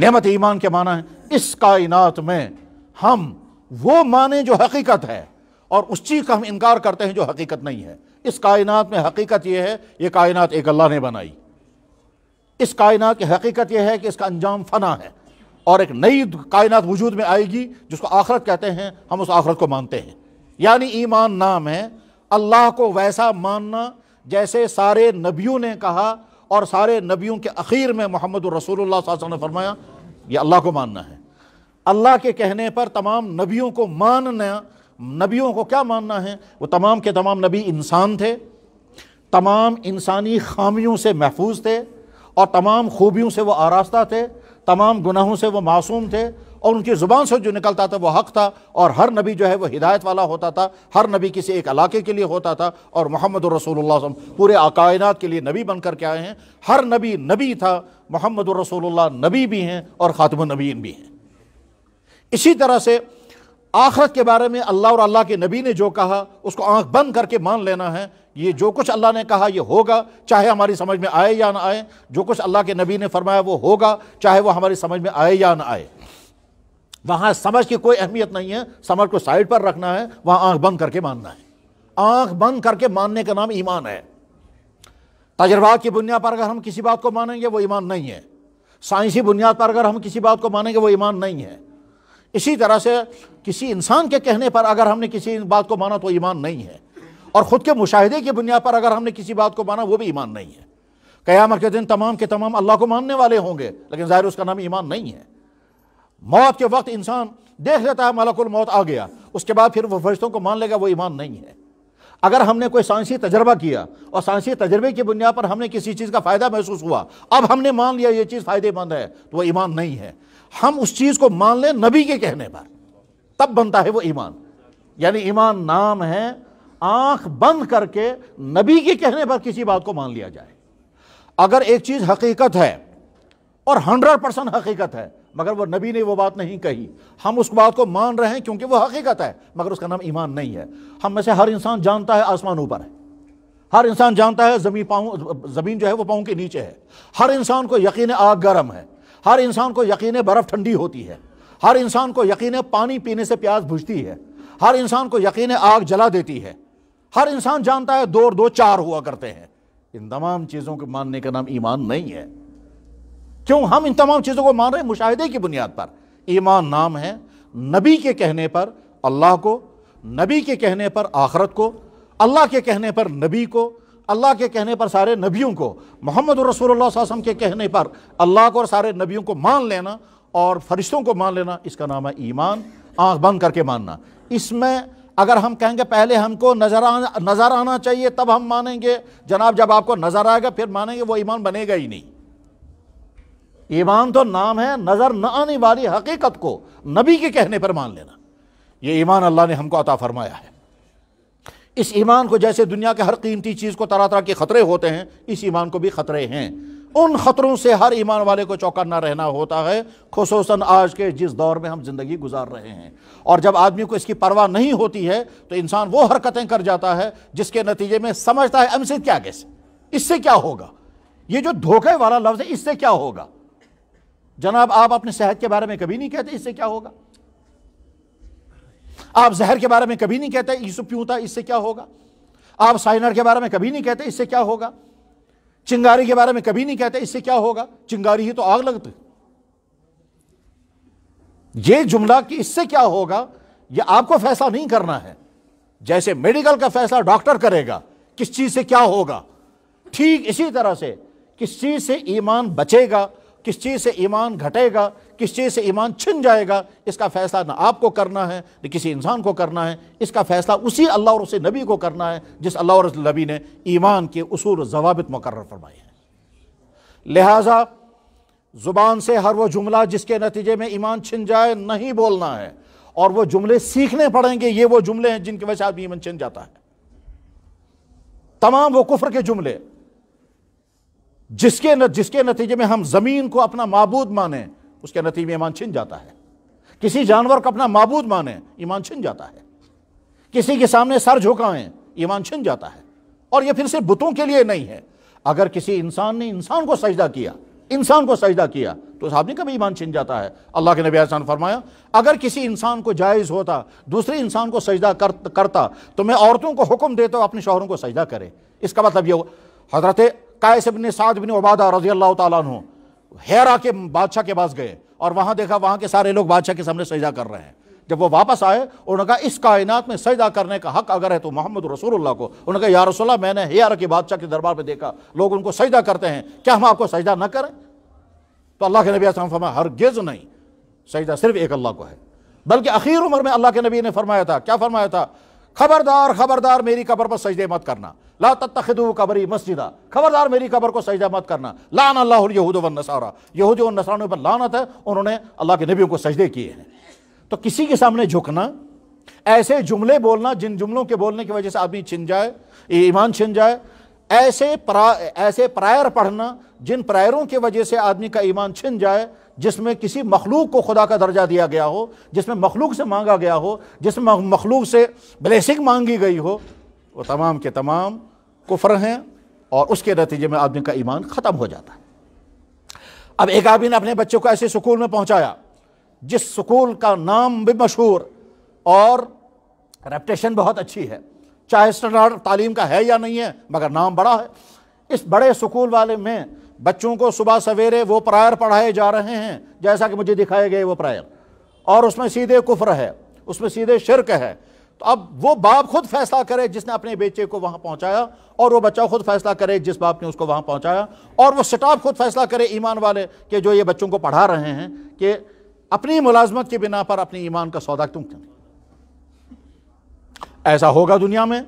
नेमत ईमान के माना है इस कायनात में हम वो माने जो हकीकत है और उस चीज़ का हम इनकार करते हैं जो हकीकत नहीं है इस कायनात में हकीकत यह है ये कायनात एक अल्लाह ने बनाई इस कायनात की हकीकत यह है कि इसका अंजाम फना है और एक नई कायनात वजूद में आएगी जिसको आखरत कहते हैं हम उस आखरत को मानते हैं यानी ईमान नाम है अल्लाह को वैसा मानना जैसे सारे नबियों ने कहा और सारे नबियों के अख़ीर में मोहम्मद रसूल ने फरमाया ये अल्लाह को मानना है अल्लाह के कहने पर तमाम नबियों को मानना नबियों को क्या मानना है वो तमाम के तमाम नबी इंसान थे तमाम इंसानी खामियों से महफूज थे और तमाम खूबियों से वो आरास्ता थे तमाम गुनाहों से वो मासूम थे और उनकी ज़ुबान से जो निकलता था वो हक था और हर नबी जो है वो हिदायत वाला होता था हर नबी किसी एक इलाके के लिए होता था और मोहम्मद रसूल पूरे कायनात के लिए नबी बन कर के आए हैं हर नबी नबी था मोहम्मद रसूल नबी भी हैं और ख़ातम नबीन भी हैं इसी तरह से आखरत के बारे में अल्लाह और अल्लाह के नबी ने जो कहा उसको आँख बंद करके मान लेना है ये जो कुछ अल्लाह ने कहा ये होगा चाहे हमारी समझ में आए या ना आए जो कुछ अल्लाह के नबी ने फरमाया वो होगा चाहे वो हमारी समझ में आए या ना आए वहां समझ की कोई अहमियत नहीं है समझ को साइड पर रखना है वहां आंख बंद करके मानना है आंख बंद करके मानने का नाम ईमान है तजर्बा की बुनियाद पर अगर हम किसी बात को मानेंगे वो ईमान नहीं है साइंसी बुनियाद पर अगर हम किसी बात को मानेंगे वो ईमान नहीं है इसी तरह से किसी इंसान के कहने पर अगर हमने किसी बात को माना तो ईमान नहीं है और ख़ुद के मुशाहदे की बुनियाद पर अगर हमने किसी बात को माना वो भी ईमान नहीं है क़यामत के दिन तमाम के तमाम अल्लाह को मानने वाले होंगे लेकिन ज़ाहिर उसका नाम ईमान नहीं है मौत के वक्त इंसान देख लेता है मलकुल मौत आ गया उसके बाद फिर वो फरिश्तों को मान लेगा वो ईमान नहीं है अगर हमने कोई साइंसी तजर्बा किया और साइंसी तजर्बे की बुनियाद पर हमने किसी चीज़ का फ़ायदा महसूस हुआ अब हमने मान लिया ये चीज़ फ़ायदेमंद है तो वह ईमान नहीं है हम उस चीज़ को मान लें नबी के कहने पर तब बनता है वो ईमान यानी ईमान नाम है आंख बंद करके नबी के कहने पर किसी बात को मान लिया जाए अगर एक चीज़ हकीकत है और हंड्रेड परसेंट हकीकत है मगर वो नबी ने वो बात नहीं कही हम उस बात को मान रहे हैं क्योंकि वो हकीकत है मगर उसका नाम ईमान नहीं है हम में से हर इंसान जानता है आसमान ऊपर है हर इंसान जानता है जमीन पाँव ज़मीन जो है वो पाँव के नीचे है हर इंसान को यकीन आग गर्म है हर इंसान को यकीन बर्फ़ ठंडी होती है हर इंसान को यकीन पानी पीने से प्यास बुझती है हर इंसान को यकीन आग जला देती है हर इंसान जानता है दो और दो चार हुआ करते हैं इन तमाम चीज़ों को मानने का नाम ईमान नहीं है क्यों हम इन तमाम चीज़ों को मान रहे हैं मुशाहदे की बुनियाद पर ईमान नाम है नबी के कहने पर अल्लाह को नबी के कहने पर आखरत को अल्लाह के कहने पर नबी को अल्लाह के कहने पर सारे नबियों को मोहम्मद रसोलम के कहने पर अल्लाह को और सारे नबियों को मान लेना और फरिश्तों को मान लेना इसका नाम है ईमान आँख बंद करके मानना इसमें अगर हम कहेंगे पहले हमको नजर आना नज़र आना चाहिए तब हम मानेंगे जनाब जब आपको नज़र आएगा फिर मानेंगे वो ईमान बनेगा ही नहीं ईमान तो नाम है नज़र न आने वाली हकीकत को नबी के कहने पर मान लेना यह ईमान अल्लाह ने हमको अता फरमाया है इस ईमान को जैसे दुनिया के हर कीमती चीज़ को तरह तरह के ख़तरे होते हैं इस ईमान को भी ख़तरे हैं उन ख़तरों से हर ईमान वाले को चौकन्ना रहना होता है खसूस आज के जिस दौर में हम ज़िंदगी गुजार रहे हैं और जब आदमी को इसकी परवाह नहीं होती है तो इंसान वो हरकतें कर जाता है जिसके नतीजे में समझता है हमसे क्या कैसे इससे क्या होगा ये जो धोखे वाला लफ्ज़ है इससे क्या होगा जनाब आप अपने सेहत के बारे में कभी नहीं कहते इससे क्या होगा आप जहर के बारे में कभी नहीं कहते यीसु प्यूता इससे क्या होगा आप साइनर के बारे में कभी नहीं कहते इससे क्या होगा चिंगारी के बारे में कभी नहीं कहते इससे क्या होगा चिंगारी ही तो आग लगती ये जुमला कि इससे क्या होगा ये आपको फैसला नहीं करना है जैसे मेडिकल का फैसला डॉक्टर करेगा किस चीज से क्या होगा ठीक इसी तरह से किस चीज से ईमान बचेगा किस चीज़ से ईमान घटेगा किस चीज़ से ईमान छिन जाएगा इसका फ़ैसला ना आपको करना है न किसी इंसान को करना है इसका फ़ैसला उसी अल्लाह और उस नबी को करना है जिस अल्लाह और नबी ने ईमान के असूल जवाबित मुकर फरमाए हैं लिहाजा ज़ुबान से हर वो जुमला जिसके नतीजे में ईमान छिन जाए नहीं बोलना है और वह जुमले सीखने पड़ेंगे ये वो जुमले हैं जिनकी वजह से आदमी ईमान छिन जाता है तमाम वो कुफर के जुमले जिसके न, जिसके नतीजे में हम ज़मीन को अपना मबूद माने उसके नतीजे में ईमान छिन जाता है किसी जानवर को अपना मबूद माने ईमान छिन जाता है किसी के सामने सर झुकाएं ईमान छिन जाता है और यह फिर सिर्फ बुतों के लिए नहीं है अगर किसी इंसान ने इंसान को सजदा किया इंसान को सजदा किया तो उस आदमी कभी ईमान छिन जाता है अल्लाह के नबी आसान फरमाया अगर किसी इंसान को जायज़ होता दूसरे इंसान को सजदा कर, करता तो मैं औरतों को हुक्म देता अपने शोहरों को सजदा करे इसका मतलब यह हजरत कायस बिन साद बिन उबादा रजी अल्लाह तु हैरा के बादशाह के पास गए और वहाँ देखा वहाँ के सारे लोग बादशाह के सामने सजदा कर रहे हैं जब वो वापस आए उन्होंने कहा इस कायनात में सजदा करने का हक अगर है तो मोहम्मद रसूलुल्लाह को उन्होंने कहा या रसोल्ला मैंने हैरा के बादशाह के दरबार पर देखा लोग उनको सजदा करते हैं क्या हम आपको सजदा न करें तो अल्लाह के नबी आसम फरमाया हरगिज़ नहीं सजदा सिर्फ एक अल्लाह को है बल्कि अखीर उम्र में अल्लाह के नबी ने फरमाया था क्या फरमाया था खबरदार खबरदार मेरी कबर पर सजदे मत करना ला तखदू कबरी मस्जिदा खबरदार मेरी कबर को सजदा मत करना लान अल्लाह यहूद व नसारा यहूद और नसारों पर लानत है उन्होंने अल्लाह के नबियों को सजदे किए हैं तो किसी के सामने झुकना ऐसे जुमले बोलना जिन जुमलों के बोलने की वजह से आदमी छिन जाए ईमान छिन जाए ऐसे परा ऐसे प्रायर पढ़ना जिन प्रायरों की वजह से आदमी का ईमान छिन जाए जिसमें किसी मखलूक को खुदा का दर्जा दिया गया हो जिसमें मखलूक से मांगा गया हो जिसमें मखलूक से ब्लेसिंग मांगी गई हो वो तमाम के तमाम कुफर हैं और उसके नतीजे में आदमी का ईमान ख़त्म हो जाता है अब एक आदमी ने अपने बच्चों को ऐसे स्कूल में पहुँचाया जिस स्कूल का नाम भी मशहूर और रेपटेशन बहुत अच्छी है चाहे स्टैंडर्ड तालीम का है या नहीं है मगर नाम बड़ा है इस बड़े स्कूल वाले में बच्चों को सुबह सवेरे वो प्रायर पढ़ाए जा रहे हैं जैसा कि मुझे दिखाए गए वो प्रायर और उसमें सीधे कुफर है उसमें सीधे शिरक है तो अब वो बाप खुद फैसला करे जिसने अपने बेचे को वहाँ पहुँचाया और वो बच्चा खुद फैसला करे जिस बाप ने उसको वहाँ पहुँचाया और वो स्टाफ खुद फैसला करे ईमान वाले के जो ये बच्चों को पढ़ा रहे हैं कि अपनी मुलाजमत के बिना पर अपने ईमान का सौदा तुम करें ऐसा होगा दुनिया में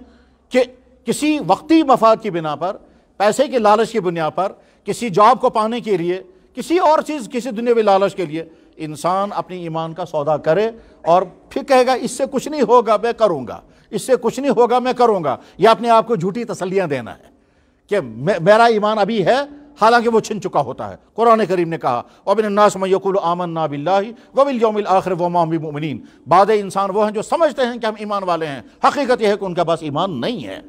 कि किसी वक्ती मफाद की बिना पर पैसे के लालच की बुनियाद पर किसी जॉब को पाने के लिए किसी और चीज़ किसी दुनियावी लालच के लिए इंसान अपनी ईमान का सौदा करे और फिर कहेगा इससे कुछ नहीं होगा मैं करूँगा इससे कुछ नहीं होगा मैं करूँगा यह अपने आप को झूठी तसलियाँ देना है कि मेरा ईमान अभी है हालांकि वो छिन चुका होता है कुरान करीम ने कहा वबिन आमन ना बिल्ला वबिल आखिर वमामिन बाद इंसान वो हैं जो समझते हैं कि हम ईमान वाले हैं हकीकत यह है कि उनका पास ईमान नहीं है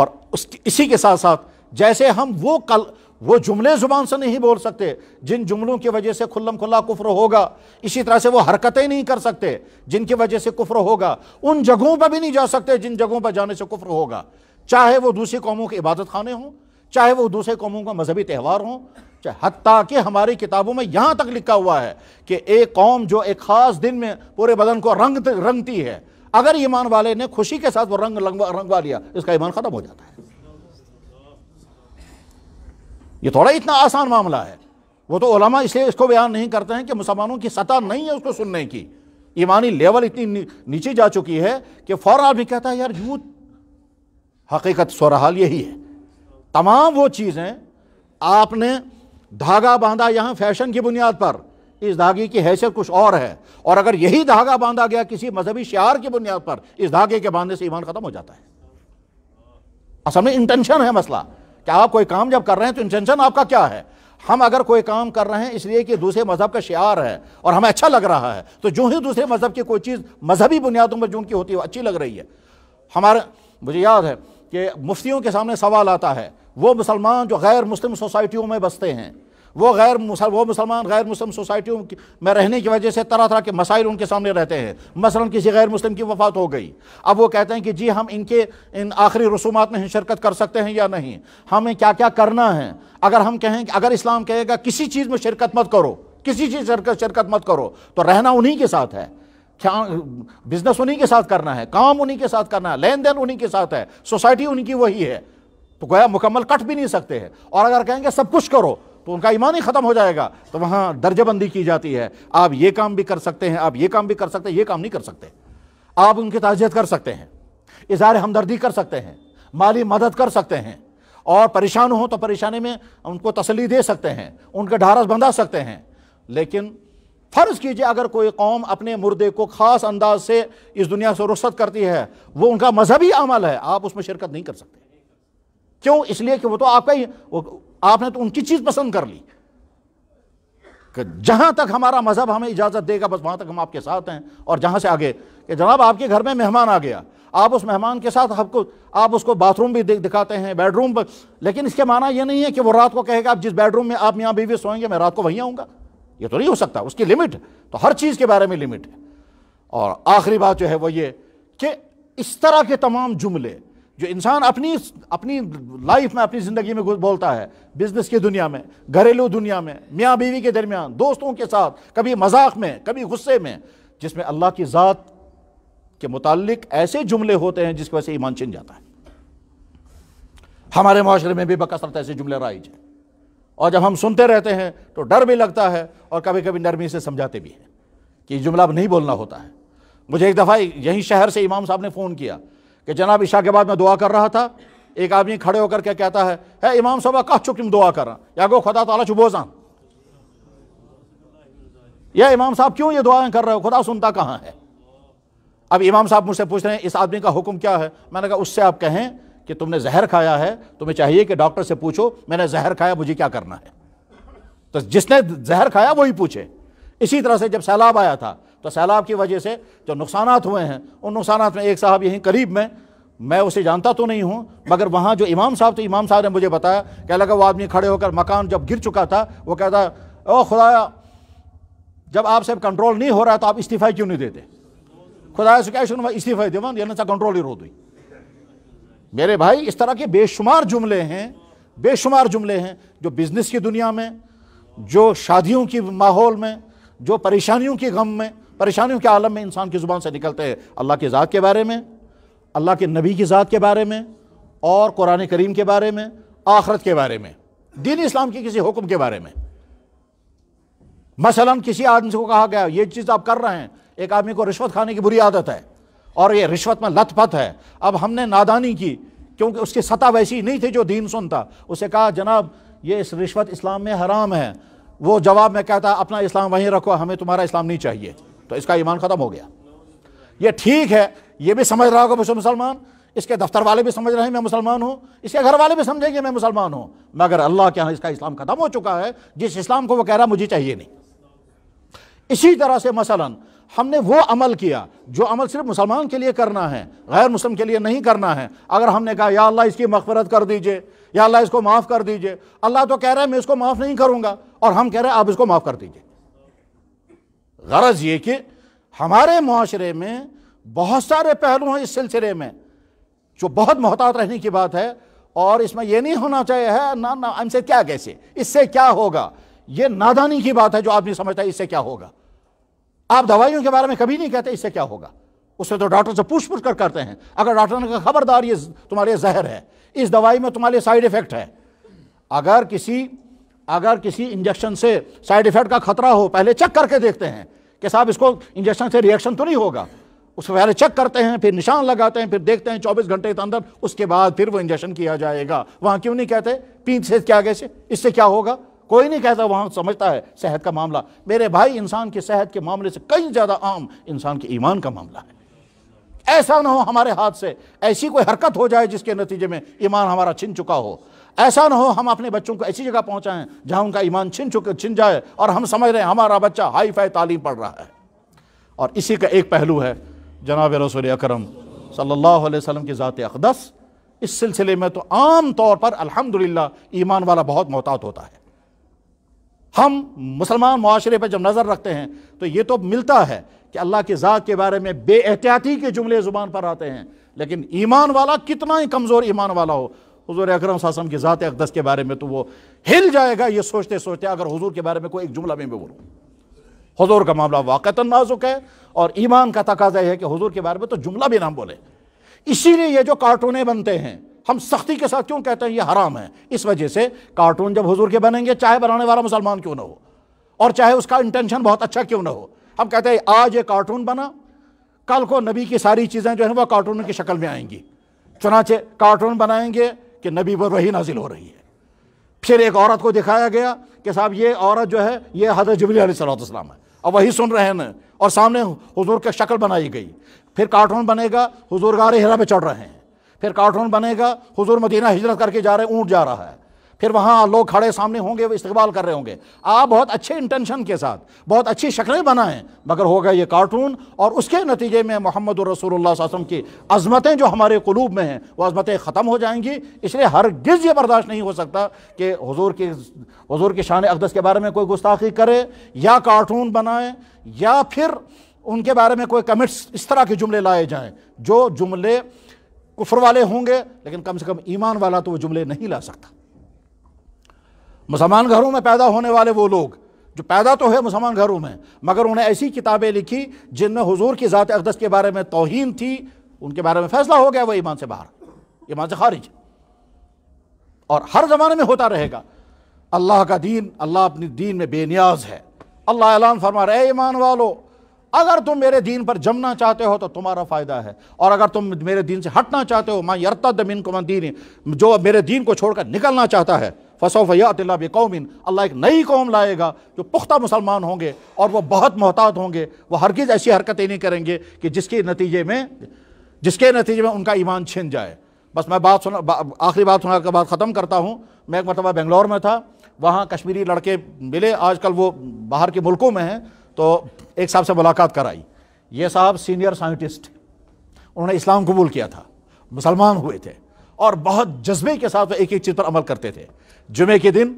और उसकी इसी के साथ साथ जैसे हम वो कल वो जुमले ज़ुबान से नहीं बोल सकते जिन जुमलों की वजह से खुल्लम खुल्ला कुफ्र होगा इसी तरह से वो हरकतें नहीं कर सकते जिनकी वजह से कुफ्र होगा उन जगहों पर भी नहीं जा सकते जिन जगहों पर जाने से कुफ्र होगा चाहे वो दूसरी कौमों के इबादत खाने हों चाहे वो दूसरे कौमों का मजहबी त्यौहार हों चाहे हती कि हमारी किताबों में यहाँ तक लिखा हुआ है कि एक कौम जो एक ख़ास दिन में पूरे बदन को रंग रंगती है अगर ईमान वाले ने खुशी के साथ वो रंग रंगवा लिया इसका ईमान ख़त्म हो जाता है ये थोड़ा इतना आसान मामला है वो तो ओलामा इसलिए इसको बयान नहीं करते हैं कि मुसलमानों की सतह नहीं है उसको सुनने की ईमानी लेवल इतनी नीचे जा चुकी है कि फ़ौर आदमी कहता है यार यूथ हकीकत सुरहाल यही है तमाम वो चीज़ें आपने धागा बांधा यहाँ फैशन की बुनियाद पर इस धागे की हैसियत कुछ और है और अगर यही धागा बांधा गया किसी मजहबी शार की बुनियाद पर इस धागे के बांधने से ईमान ख़त्म हो जाता है असल में इंटेंशन है मसला क्या आप कोई काम जब कर रहे हैं तो इंटेंशन आपका क्या है हम अगर कोई काम कर रहे हैं इसलिए कि दूसरे मज़हब का शियार है और हमें अच्छा लग रहा है तो जो ही दूसरे मज़हब की कोई चीज़ मजहबी बुनियादों पर जो उनकी होती है अच्छी लग रही है हमारे मुझे याद है कि मुफ्तियों के सामने सवाल आता है वो मुसलमान जो गैर मुस्लिम सोसाइटियों में बसते हैं वो गैर मुसल, वो मुसलमान गैर मुस्लिम सोसाइटियों में रहने की वजह से तरह तरह के मसाइल उनके सामने रहते हैं मसलन किसी गैर मुस्लिम की वफात हो गई अब वो कहते हैं कि जी हम इनके इन आखिरी रसूमात में शिरकत कर सकते हैं या नहीं हमें क्या क्या करना है अगर हम कहें अगर इस्लाम कहेगा किसी चीज़ में शिरकत मत करो किसी चीज़ शिरकत शिरकत मत करो तो रहना उन्हीं के साथ है क्या बिजनेस उन्हीं के साथ करना है काम उन्हीं के साथ करना है लेन देन उन्हीं के साथ है सोसाइटी उनकी वही है तो गोया मुकम्मल कट भी नहीं सकते हैं और अगर कहेंगे सब कुछ करो तो उनका ईमान ही ख़त्म हो जाएगा तो वहाँ दर्जाबंदी की जाती है आप ये काम भी कर सकते हैं आप ये काम भी कर सकते हैं ये काम नहीं कर सकते आप उनकी ताजियत कर सकते हैं इजहार हमदर्दी कर सकते हैं माली मदद कर सकते हैं और परेशान हो तो परेशानी में उनको तसली दे सकते हैं उनका ढारस बंधा सकते हैं लेकिन फ़र्ज़ कीजिए अगर कोई कौम अपने मुर्दे को ख़ास अंदाज से इस दुनिया से रुख्सत करती है वो उनका मजहबी अमल है आप उसमें शिरकत नहीं कर सकते क्यों इसलिए कि वो तो आपका ही आपने तो उनकी चीज पसंद कर ली कि जहां तक हमारा मजहब हमें इजाजत देगा बस वहां तक हम आपके साथ हैं और जहां से आगे कि जनाब आपके घर में मेहमान आ गया आप उस मेहमान के साथ आपको आप उसको बाथरूम भी दिखाते हैं बेडरूम पर लेकिन इसके माना यह नहीं है कि वो रात को कहेगा आप जिस बेडरूम में आप यहां बीवी सोएंगे मैं रात को वहीं आऊंगा ये तो नहीं हो सकता उसकी लिमिट तो हर चीज़ के बारे में लिमिट है और आखिरी बात जो है वो ये कि इस तरह के तमाम जुमले जो इंसान अपनी अपनी लाइफ में अपनी ज़िंदगी में बोलता है बिजनेस की दुनिया में घरेलू दुनिया में मियाँ बीवी के दरमियान दोस्तों के साथ कभी मजाक में कभी गुस्से में जिसमें अल्लाह की ज़ात के मुतालिक ऐसे जुमले होते हैं जिसकी वजह से ईमान छिन जाता है हमारे माशरे में भी बकसरत ऐसे जुमले राइज हैं और जब हम सुनते रहते हैं तो डर भी लगता है और कभी कभी नरमी से समझाते भी हैं कि जुमला अब नहीं बोलना होता है मुझे एक दफ़ा यहीं शहर से इमाम साहब ने फ़ोन किया कि जनाब ईशा के बाद मैं दुआ कर रहा था एक आदमी खड़े होकर क्या कहता है हे इमाम साहब कह चुप तुम दुआ कर रहा या गो खुदा तला चुप बोजान यह इमाम साहब क्यों ये दुआएं कर रहे हो खुदा सुनता कहाँ है अब इमाम साहब मुझसे पूछ रहे हैं इस आदमी का हुक्म क्या है मैंने कहा उससे आप कहें कि तुमने जहर खाया है तुम्हें चाहिए कि डॉक्टर से पूछो मैंने जहर खाया मुझे क्या करना है तो जिसने जहर खाया वही पूछे इसी तरह से जब सैलाब आया था तो सैलाब की वजह से जो नुकसान हुए हैं उन नुकसान में एक साहब यहीं करीब में मैं उसे जानता तो नहीं हूँ मगर वहाँ जो इमाम साहब थे इमाम साहब ने मुझे बताया क्या लगा वो आदमी खड़े होकर मकान जब गिर चुका था वो कहता ओ खुदाया जब आपसे कंट्रोल नहीं हो रहा तो आप इस्तीफ़ा क्यों नहीं देते खुदाया से क्या सुन इस्तीफ़ा देवान यानी ना कंट्रोल ही रो दी मेरे भाई इस तरह के बेशुमार जुमले हैं बेशुमार जुमले हैं जो बिज़नेस की दुनिया में जो शादियों की माहौल में जो परेशानियों के गम में परेशानियों के आलम में इंसान की ज़ुबान से निकलते हैं अल्लाह की ज़ात के बारे में अल्लाह के नबी की ज़ात के बारे में और कुरान करीम के बारे में आखरत के बारे में दीन इस्लाम के किसी हुक्म के बारे में मसलन किसी आदमी को कहा गया ये चीज़ आप कर रहे हैं एक आदमी को रिश्वत खाने की बुरी आदत है और ये रिश्वत में लथपथ है अब हमने नादानी की क्योंकि उसकी सतह वैसी नहीं थी जो दीन सुनता उसे कहा जनाब ये इस रिश्वत इस्लाम में हराम है वो जवाब में कहता अपना इस्लाम वहीं रखो हमें तुम्हारा इस्लाम नहीं चाहिए तो इसका ईमान ख़त्म हो गया ये ठीक है ये भी समझ रहा होगा मुझे मुसलमान इसके दफ्तर वाले भी समझ रहे हैं मैं मुसलमान हूँ इसके घर वाले भी समझेंगे मैं मुसलमान हूँ मगर अल्लाह के यहाँ इसका इस्लाम ख़त्म हो चुका है जिस इस्लाम को वो कह रहा मुझे चाहिए नहीं इसी तरह से मसलन हमने वो अमल किया जो अमल सिर्फ मुसलमान के लिए करना है गैर मुस्लिम के लिए नहीं करना है अगर हमने कहा या अल्लाह इसकी मफफरत कर दीजिए या अल्लाह इसको माफ़ कर दीजिए अल्लाह तो कह रहा है मैं इसको माफ़ नहीं करूँगा और हम कह रहे हैं आप इसको माफ़ कर दीजिए गरज ये कि हमारे माशरे में बहुत सारे पहलू हैं इस सिलसिले में जो बहुत मोहतात रहने की बात है और इसमें यह नहीं होना चाहिए है ना ना हमसे क्या कैसे इससे क्या होगा यह नादानी की बात है जो आदमी समझता है इससे क्या होगा आप दवाइयों के बारे में कभी नहीं कहते इससे क्या होगा उससे तो डॉक्टर से पूछ पूछ कर करते हैं अगर डॉक्टर ने कहा खबरदार ये तुम्हारे जहर है इस दवाई में तुम्हारे साइड इफेक्ट है अगर किसी अगर किसी इंजेक्शन से साइड इफेक्ट का खतरा हो पहले चेक करके देखते हैं कि साहब इसको इंजेक्शन से रिएक्शन तो नहीं होगा उसको पहले चेक करते हैं फिर निशान लगाते हैं फिर देखते हैं 24 घंटे के अंदर उसके बाद फिर वो इंजेक्शन किया जाएगा वहां क्यों नहीं कहते पीछ से क्या कैसे इससे क्या होगा कोई नहीं कहता वहां समझता है सेहत का मामला मेरे भाई इंसान की सेहत के मामले से कई ज़्यादा आम इंसान के ईमान का मामला है ऐसा ना हो हमारे हाथ से ऐसी कोई हरकत हो जाए जिसके नतीजे में ईमान हमारा छिन चुका हो ऐसा ना हो हम अपने बच्चों को ऐसी जगह पहुंचाएं जहां उनका ईमान छिन चुके छिन जाए और हम समझ रहे हैं हमारा बच्चा हाई फाई तालीम पढ़ रहा है और इसी का एक पहलू है जनाब रसूल अक्रम सल्लल्लाहु अलैहि वसल्लम की ज़ात अकदस इस सिलसिले में तो आम तौर पर अल्हम्दुलिल्लाह ईमान वाला बहुत मोहतात होता है हम मुसलमान माशरे पर जब नज़र रखते हैं तो ये तो मिलता है कि अल्लाह की ज़ात के बारे में बेहतियाती के जुमले ज़ुबान पर आते हैं लेकिन ईमान वाला कितना ही कमज़ोर ईमान वाला हो हजूर अक्रम सासम की ज़ात अकदस के बारे में तो वो हिल जाएगा ये सोचते सोचते अगर हजूर के बारे में कोई एक जुमला में भी बोलूँ हजूर का मामला वाक़ता नाजुक है और ईमान का तकाजा है कि हजूर के बारे में तो जुमला भी ना बोले इसीलिए ये जो कार्टूने बनते हैं हम सख्ती के साथ क्यों कहते हैं ये हराम है इस वजह से कार्टून जब हजूर के बनेंगे चाहे बनाने वाला मुसलमान क्यों ना हो और चाहे उसका इंटेंशन बहुत अच्छा क्यों ना हो हम कहते हैं आज ये कार्टून बना कल को नबी की सारी चीज़ें जो है वह कार्टून की शक्ल में आएंगी चुनाचे कार्टून बनाएंगे कि नबी पर वही नाजिल हो रही है फिर एक औरत को दिखाया गया कि साहब ये औरत जो है ये हजरत जबली सलाम है और वही सुन रहे हैं और सामने हुजूर की शक्ल बनाई गई फिर कार्टून बनेगा हुजूर गार हिरा पे चढ़ रहे हैं फिर कार्टून बनेगा हुजूर मदीना हिजरत करके जा रहे ऊँट जा रहा है फिर वहाँ लोग खड़े सामने होंगे वो इस्तेमाल कर रहे होंगे आप बहुत अच्छे इंटेंशन के साथ बहुत अच्छी शक्लें बनाएं मगर होगा ये कार्टून और उसके नतीजे में मोहम्मद रसूल वसम की अजमतें जो हमारे कलूब में हैं वो अजमतें ख़त्म हो जाएंगी इसलिए हर गिज़ ये बर्दाश्त नहीं हो सकता कि हजूर की हजूर की शान अकदस के बारे में कोई गुस्ताखी करे या कार्टून बनाए या फिर उनके बारे में कोई कमिट्स इस तरह के जुमले लाए जाएँ जो जुमले कुफर वाले होंगे लेकिन कम से कम ईमान वाला तो वो जुमले नहीं ला सकता मुसलमान घरों में पैदा होने वाले वो लोग जो पैदा तो है मुसलमान घरों में मगर उन्हें ऐसी किताबें लिखी जिनमें हुजूर की ज़ात अकदस के बारे में तोहन थी उनके बारे में फैसला हो गया वह ईमान से बाहर ईमान से खारिज और हर ज़माने में होता रहेगा अल्लाह का दीन अल्लाह अपने दीन में बेनियाज है अल्लाह ऐलान फरमा रहे ईमान वालो अगर तुम मेरे दीन पर जमना चाहते हो तो तुम्हारा फ़ायदा है और अगर तुम मेरे दीन से हटना चाहते हो माँ यरता को मन दीन जो मेरे दीन को छोड़कर निकलना चाहता है फसोफयात कौमिन अल्लाह एक नई कौम लाएगा जो पुख्ता मुसलमान होंगे और वह बहुत मोहतात होंगे वह हरगिज़ ऐसी हरकतें नहीं करेंगे कि जिसके नतीजे में जिसके नतीजे में उनका ईमान छिन जाए बस मैं बात सुना बा, आखिरी बात सुना के बाद ख़त्म करता हूँ मैं एक मरतबा बेंगलोर में था वहाँ कश्मीरी लड़के मिले आजकल वो बाहर के मुल्कों में हैं तो एक साहब से मुलाकात कराई ये साहब सीनियर साइंटिस्ट उन्होंने इस्लाम कबूल किया था मुसलमान हुए थे और बहुत जज्बे के साथ वो एक एक चीज़ पर अमल करते थे जुमे के दिन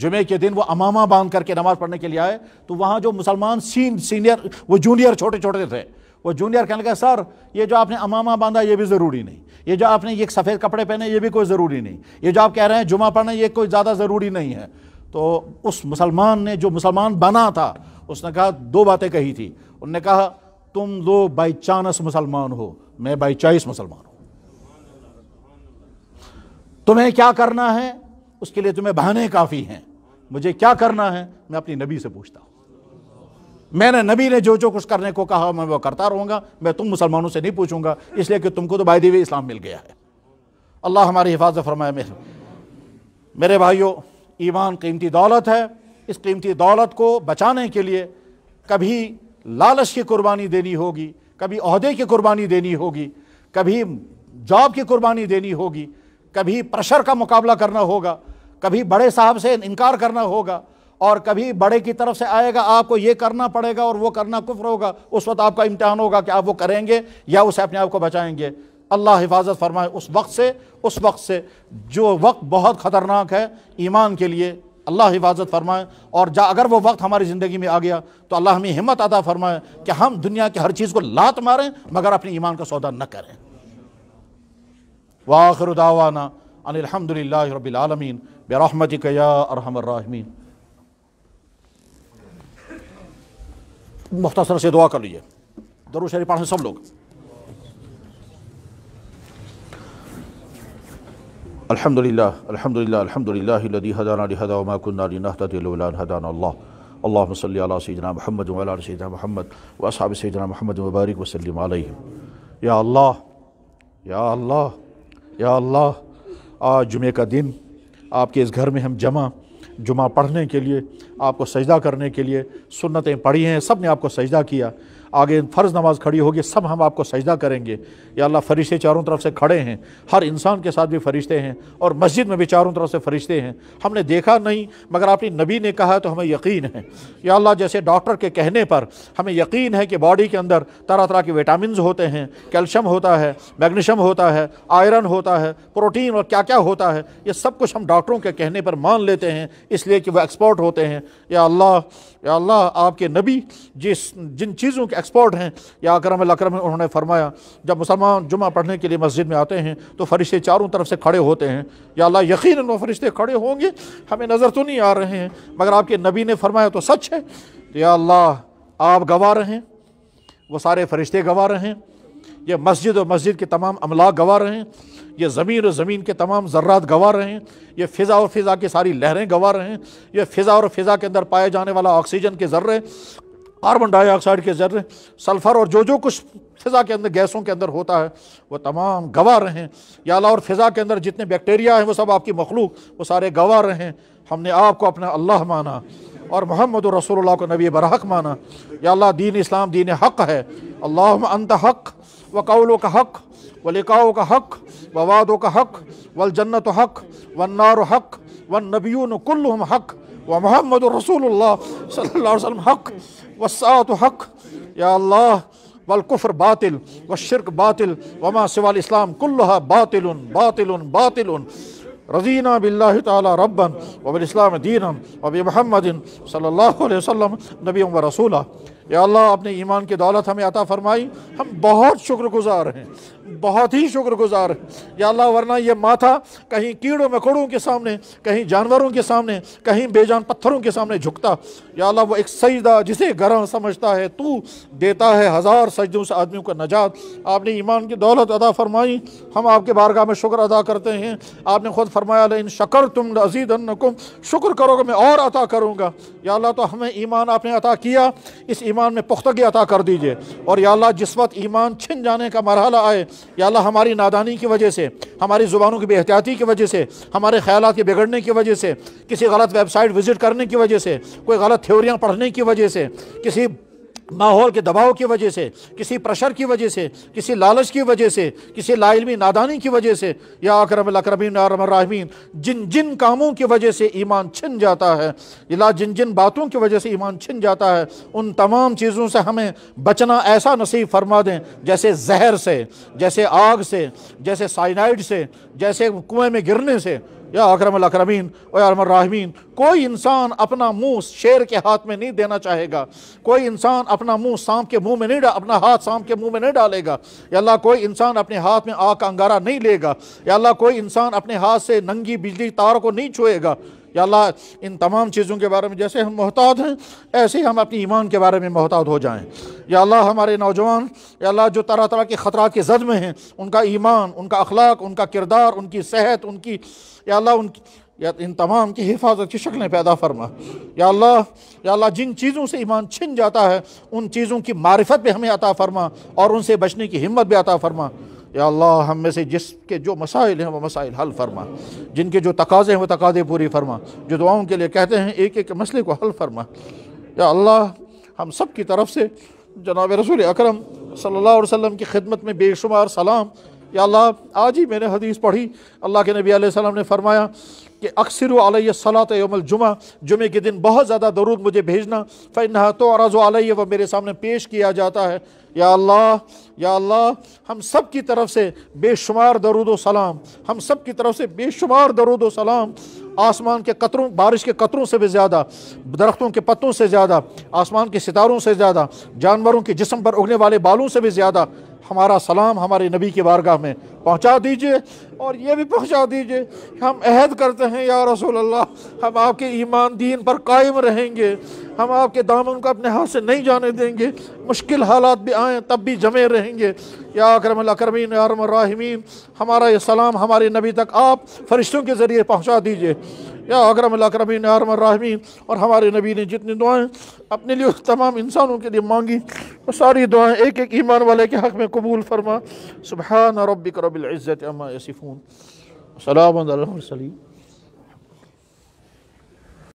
जुमे के दिन वो अमामा बांध करके नमाज पढ़ने के लिए आए तो वहाँ जो मुसलमान सीन सीनियर वो जूनियर छोटे छोटे थे वो जूनियर कहने लगा सर ये जो आपने अमामा बांधा ये भी ज़रूरी नहीं ये जो आपने ये सफ़ेद कपड़े पहने ये भी कोई ज़रूरी नहीं ये जो आप कह रहे हैं जुमा पढ़ना ये कोई ज़्यादा ज़रूरी नहीं है तो उस मुसलमान ने जो मुसलमान बना था उसने कहा दो बातें कही थी उनने कहा तुम दो बाई चानस मुसलमान हो मैं बाई चाइस मुसलमान हूँ तुम्हें क्या करना है उसके लिए तुम्हें बहाने काफ़ी हैं मुझे क्या करना है मैं अपनी नबी से पूछता हूँ मैंने नबी ने जो जो कुछ करने को कहा मैं वो करता रहूँगा मैं तुम मुसलमानों से नहीं पूछूंगा इसलिए कि तुमको तो बाई देवी इस्लाम मिल गया है अल्लाह हमारी हिफाजत फरमाए मेरे मेरे भाइयों ईमान कीमती दौलत है इस कीमती दौलत को बचाने के लिए कभी लालच की कुर्बानी देनी होगी कभी अहदे की कुर्बानी देनी होगी कभी जॉब की कुर्बानी देनी होगी कभी प्रेशर का मुकाबला करना होगा कभी बड़े साहब से इनकार करना होगा और कभी बड़े की तरफ से आएगा आपको ये करना पड़ेगा और वो करना कुफर होगा उस वक्त आपका इम्तहान होगा कि आप वो करेंगे या उसे अपने आप को बचाएंगे अल्लाह हिफाजत फरमाए उस वक्त से उस वक्त से जो वक्त बहुत ख़तरनाक है ईमान के लिए अल्लाह हिफाजत फरमाए और जा अगर वो वक्त हमारी ज़िंदगी में आ गया तो अल्लाह हमें हिम्मत अदा फरमाए कि हम दुनिया की हर चीज़ को लात मारें मगर अपने ईमान का सौदा न करें واخر دعوانا ان الحمد لله رب العالمين برحمتك يا ارحم الراحمين مختصر سے دعا کر لیجیے درو شریف پڑھیں سب لوگ الحمد لله الحمد لله الحمد لله الذي هدانا لهذا وما كنا لنهتدي لولا ان هدانا الله اللهم صل على سيدنا محمد وعلى ال سيدنا محمد واصحاب سيدنا محمد وبارك وسلم عليهم يا الله يا الله या अल्लाह आज जुमे का दिन आपके इस घर में हम जमा जुमा पढ़ने के लिए आपको सजदा करने के लिए सुन्नतें पढ़ी हैं सब ने आपको सजदा किया आगे फ़र्ज़ नमाज खड़ी होगी सब हम आपको सजदा करेंगे या अल्लाह फरिश्ते चारों तरफ से खड़े हैं हर इंसान के साथ भी फरिश्ते हैं और मस्जिद में भी चारों तरफ से फरिश्ते हैं हमने देखा नहीं मगर आपने नबी ने कहा तो हमें यकीन है या अल्लाह जैसे डॉक्टर के कहने पर हमें यकीन है कि बॉडी के अंदर तरह तरह के विटामिन होते हैं कैल्शियम होता है मैग्नीशियम होता है आयरन होता है प्रोटीन और क्या क्या होता है ये सब कुछ हम डॉक्टरों के कहने पर मान लेते हैं इसलिए कि वह एक्सपर्ट होते हैं या अल्लाह या अल्लाह आपके नबी जिस जिन चीज़ों के एक्सपर्ट हैं या अक्रम अक्रम उन्होंने फरमाया जब मुसलमान जुमा पढ़ने के लिए मस्जिद में आते हैं तो फरिश्ते चारों तरफ से खड़े होते हैं या अल्लाह यकीन वो फरिश्ते खड़े होंगे हमें नज़र तो नहीं आ रहे हैं मगर आपके नबी ने फरमाया तो सच है तो या अल्लाह आप रहे रहें वो सारे फरिश्ते रहे हैं यह मस्जिद और मस्जिद के तमाम अमला रहे हैं ये ज़मीन और ज़मीन के तमाम ज़र्रात गवा रहे हैं ये फ़िज़ा और फ़िज़ा की सारी लहरें गवा रहे हैं ये फ़िज़ा और फ़िज़ा के अंदर पाए जाने वाला ऑक्सीजन के ज़र्रे कार्बन डाइऑक्साइड के ज़र्रे सल्फ़र और जो जो कुछ फ़िज़ा के अंदर गैसों के अंदर होता है वह तमाम गवा रहे हैं या अला और फ़िज़ा के अंदर जितने बैक्टीरिया हैं वो सब आपकी मखलूक वो सारे गवा रहे हैं हमने आपको अपना अल्लाह माना और मोहम्मद रसोल्ला को नबी बरहक माना या अल्लाह दीन इस्लाम दीन हक़ है अल्लाह अंत हक़ व कौल का हक़ वलिकाओं का हक ववादों का हक वल जन्नत हक वन्नार हक वन नबीन कुल्लुम हक व मोहम्मद रसूलुल्लाह सल्लल्लाहु अलैहि वसल्लम हक वसात हक या अल्लाह वलकुफ़र बातिल व शिरक बातिल वमा सिवाल इस्लाम कुल्लहा बातिल बातिल बातिल रजीना बिल्ला ताली रबन वबिलस्लाम दीनम वबी महमदिन सल्ला वसम नबी व रसूला या अल्लाह अपने ईमान की दौलत हमें अता फरमाई हम बहुत शुक्रगुजार हैं बहुत ही शुक्रगुजार हैं या अल्लाह वरना ये माथा कहीं कीड़ों मकोड़ों के सामने कहीं जानवरों के सामने कहीं बेजान पत्थरों के सामने झुकता या अल्लाह वो एक सजदा जिसे गरह समझता है तू देता है हज़ार सजदों से आदमियों का नजात आपने ईमान की दौलत अदा फरमाई हम आपके बारगाह में शुक्र अदा करते हैं आपने खुद फरमाया इन शकर तुम अजीद शुक्र करोगे मैं और अता करूँगा या अल्लाह तो हमें ईमान आपने अता किया इस ईमान ईमान में पुख्तगी अता कर दीजिए और या अल्लाह जिस वक्त ईमान छिन जाने का मरहला आए या अल्लाह हमारी नादानी की वजह से हमारी ज़ुबानों की बेहतियाती की वजह से हमारे ख्याल के बिगड़ने की वजह से किसी गलत वेबसाइट विज़िट करने की वजह से कोई गलत थ्योरियाँ पढ़ने की वजह से किसी माहौल के दबाव की वजह से किसी प्रेशर की वजह से किसी लालच की वजह से किसी लाइलमी नादानी की वजह से या अकरम अक्रमीन राहमीन जिन जिन कामों की वजह से ईमान छिन जाता है या जिन जिन बातों की वजह से ईमान छिन जाता है उन तमाम चीज़ों से हमें बचना ऐसा नसीब फरमा दें जैसे जहर से जैसे आग से जैसे साइनाइड से जैसे कुएँ में गिरने से या अकरम अक्रमीन अरमराहमीन कोई इंसान अपना मुंह शेर के हाथ में नहीं देना चाहेगा कोई इंसान अपना मुंह सांप के मुंह में नहीं अपना हाथ सांप के मुंह में नहीं डालेगा या अल्लाह कोई इंसान अपने हाथ में आग का अंगारा नहीं लेगा या अल्लाह कोई इंसान अपने हाथ से नंगी बिजली तार को नहीं छुएगा या अल्लाह इन तमाम चीज़ों के बारे में जैसे हम मोहताज हैं ऐसे ही हम अपनी ईमान के बारे में मोहताज हो जाएँ या अल्लाह हमारे नौजवान या अल्लाह जो तरह तरह के ख़तरा के जद में हैं उनका ईमान उनका अखलाक उनका किरदार उनकी सेहत उनकी या अल्लाह उन या इन तमाम की हिफाजत की शक्लें पैदा फरमा या अल्लाह या अल्लाह जिन चीज़ों से ईमान छिन जाता है उन चीज़ों की मारफत भी हमें अता फरमा और उनसे बचने की हिम्मत भी अता फरमा या अल्लाह हम में से जिसके जो मसाइल हैं वो मसाइल हल फरमा जिनके जो तकाज़े हैं वो तकाज़े पूरी फरमा जो दुआओं के लिए कहते हैं एक एक मसले को हल फरमा या अल्लाह हम सब की तरफ से जनाब रसूल अकरम सल्लल्लाहु अलैहि वसल्लम की खिदमत में बेशुमार सलाम या अल्लाह आज ही मैंने हदीस पढ़ी अल्लाह के नबी आसम ने फरमाया कि अक्सर सलात यमल जुमा जुमे के दिन बहुत ज़्यादा दरूद मुझे भेजना फ़ैन तो अरज़ आलिय वह मेरे सामने पेश किया जाता है या अल्लाह या अल्लाह हम सब की तरफ से बेशुमार दरुद सलाम हम सब की तरफ से बेशुमार दरुद सलाम आसमान के कतरों बारिश के कतरों से भी ज़्यादा दरख्तों के पत्तों से ज़्यादा आसमान के सितारों से ज़्यादा जानवरों के जिसम पर उगने वाले बालों से भी ज़्यादा हमारा सलाम हमारे नबी के बारगाह में पहुंचा दीजिए और ये भी पहुंचा दीजिए हम अहद करते हैं या रसूल अल्लाह हम आपके ईमान दीन पर कायम रहेंगे हम आपके दामन को अपने हाथ से नहीं जाने देंगे मुश्किल हालात भी आएँ तब भी जमे रहेंगे या अक्रम अक्रमीन यारमराहमीन हमारा ये सलाम हमारे नबी तक आप फरिश्तों के ज़रिए पहुँचा दीजिए या अक्रम अक्रमीन आरमीन और हमारे नबी ने जितनी दुआएँ अपने लिए तमाम इंसानों के लिए मांगी वो सारी दुआएँ एक एक ईमान वाले के हक़ में कबूल फरमा सुबह रबिक रबिल्ज़त अम्मा यसीफ़ून सलाम सलीम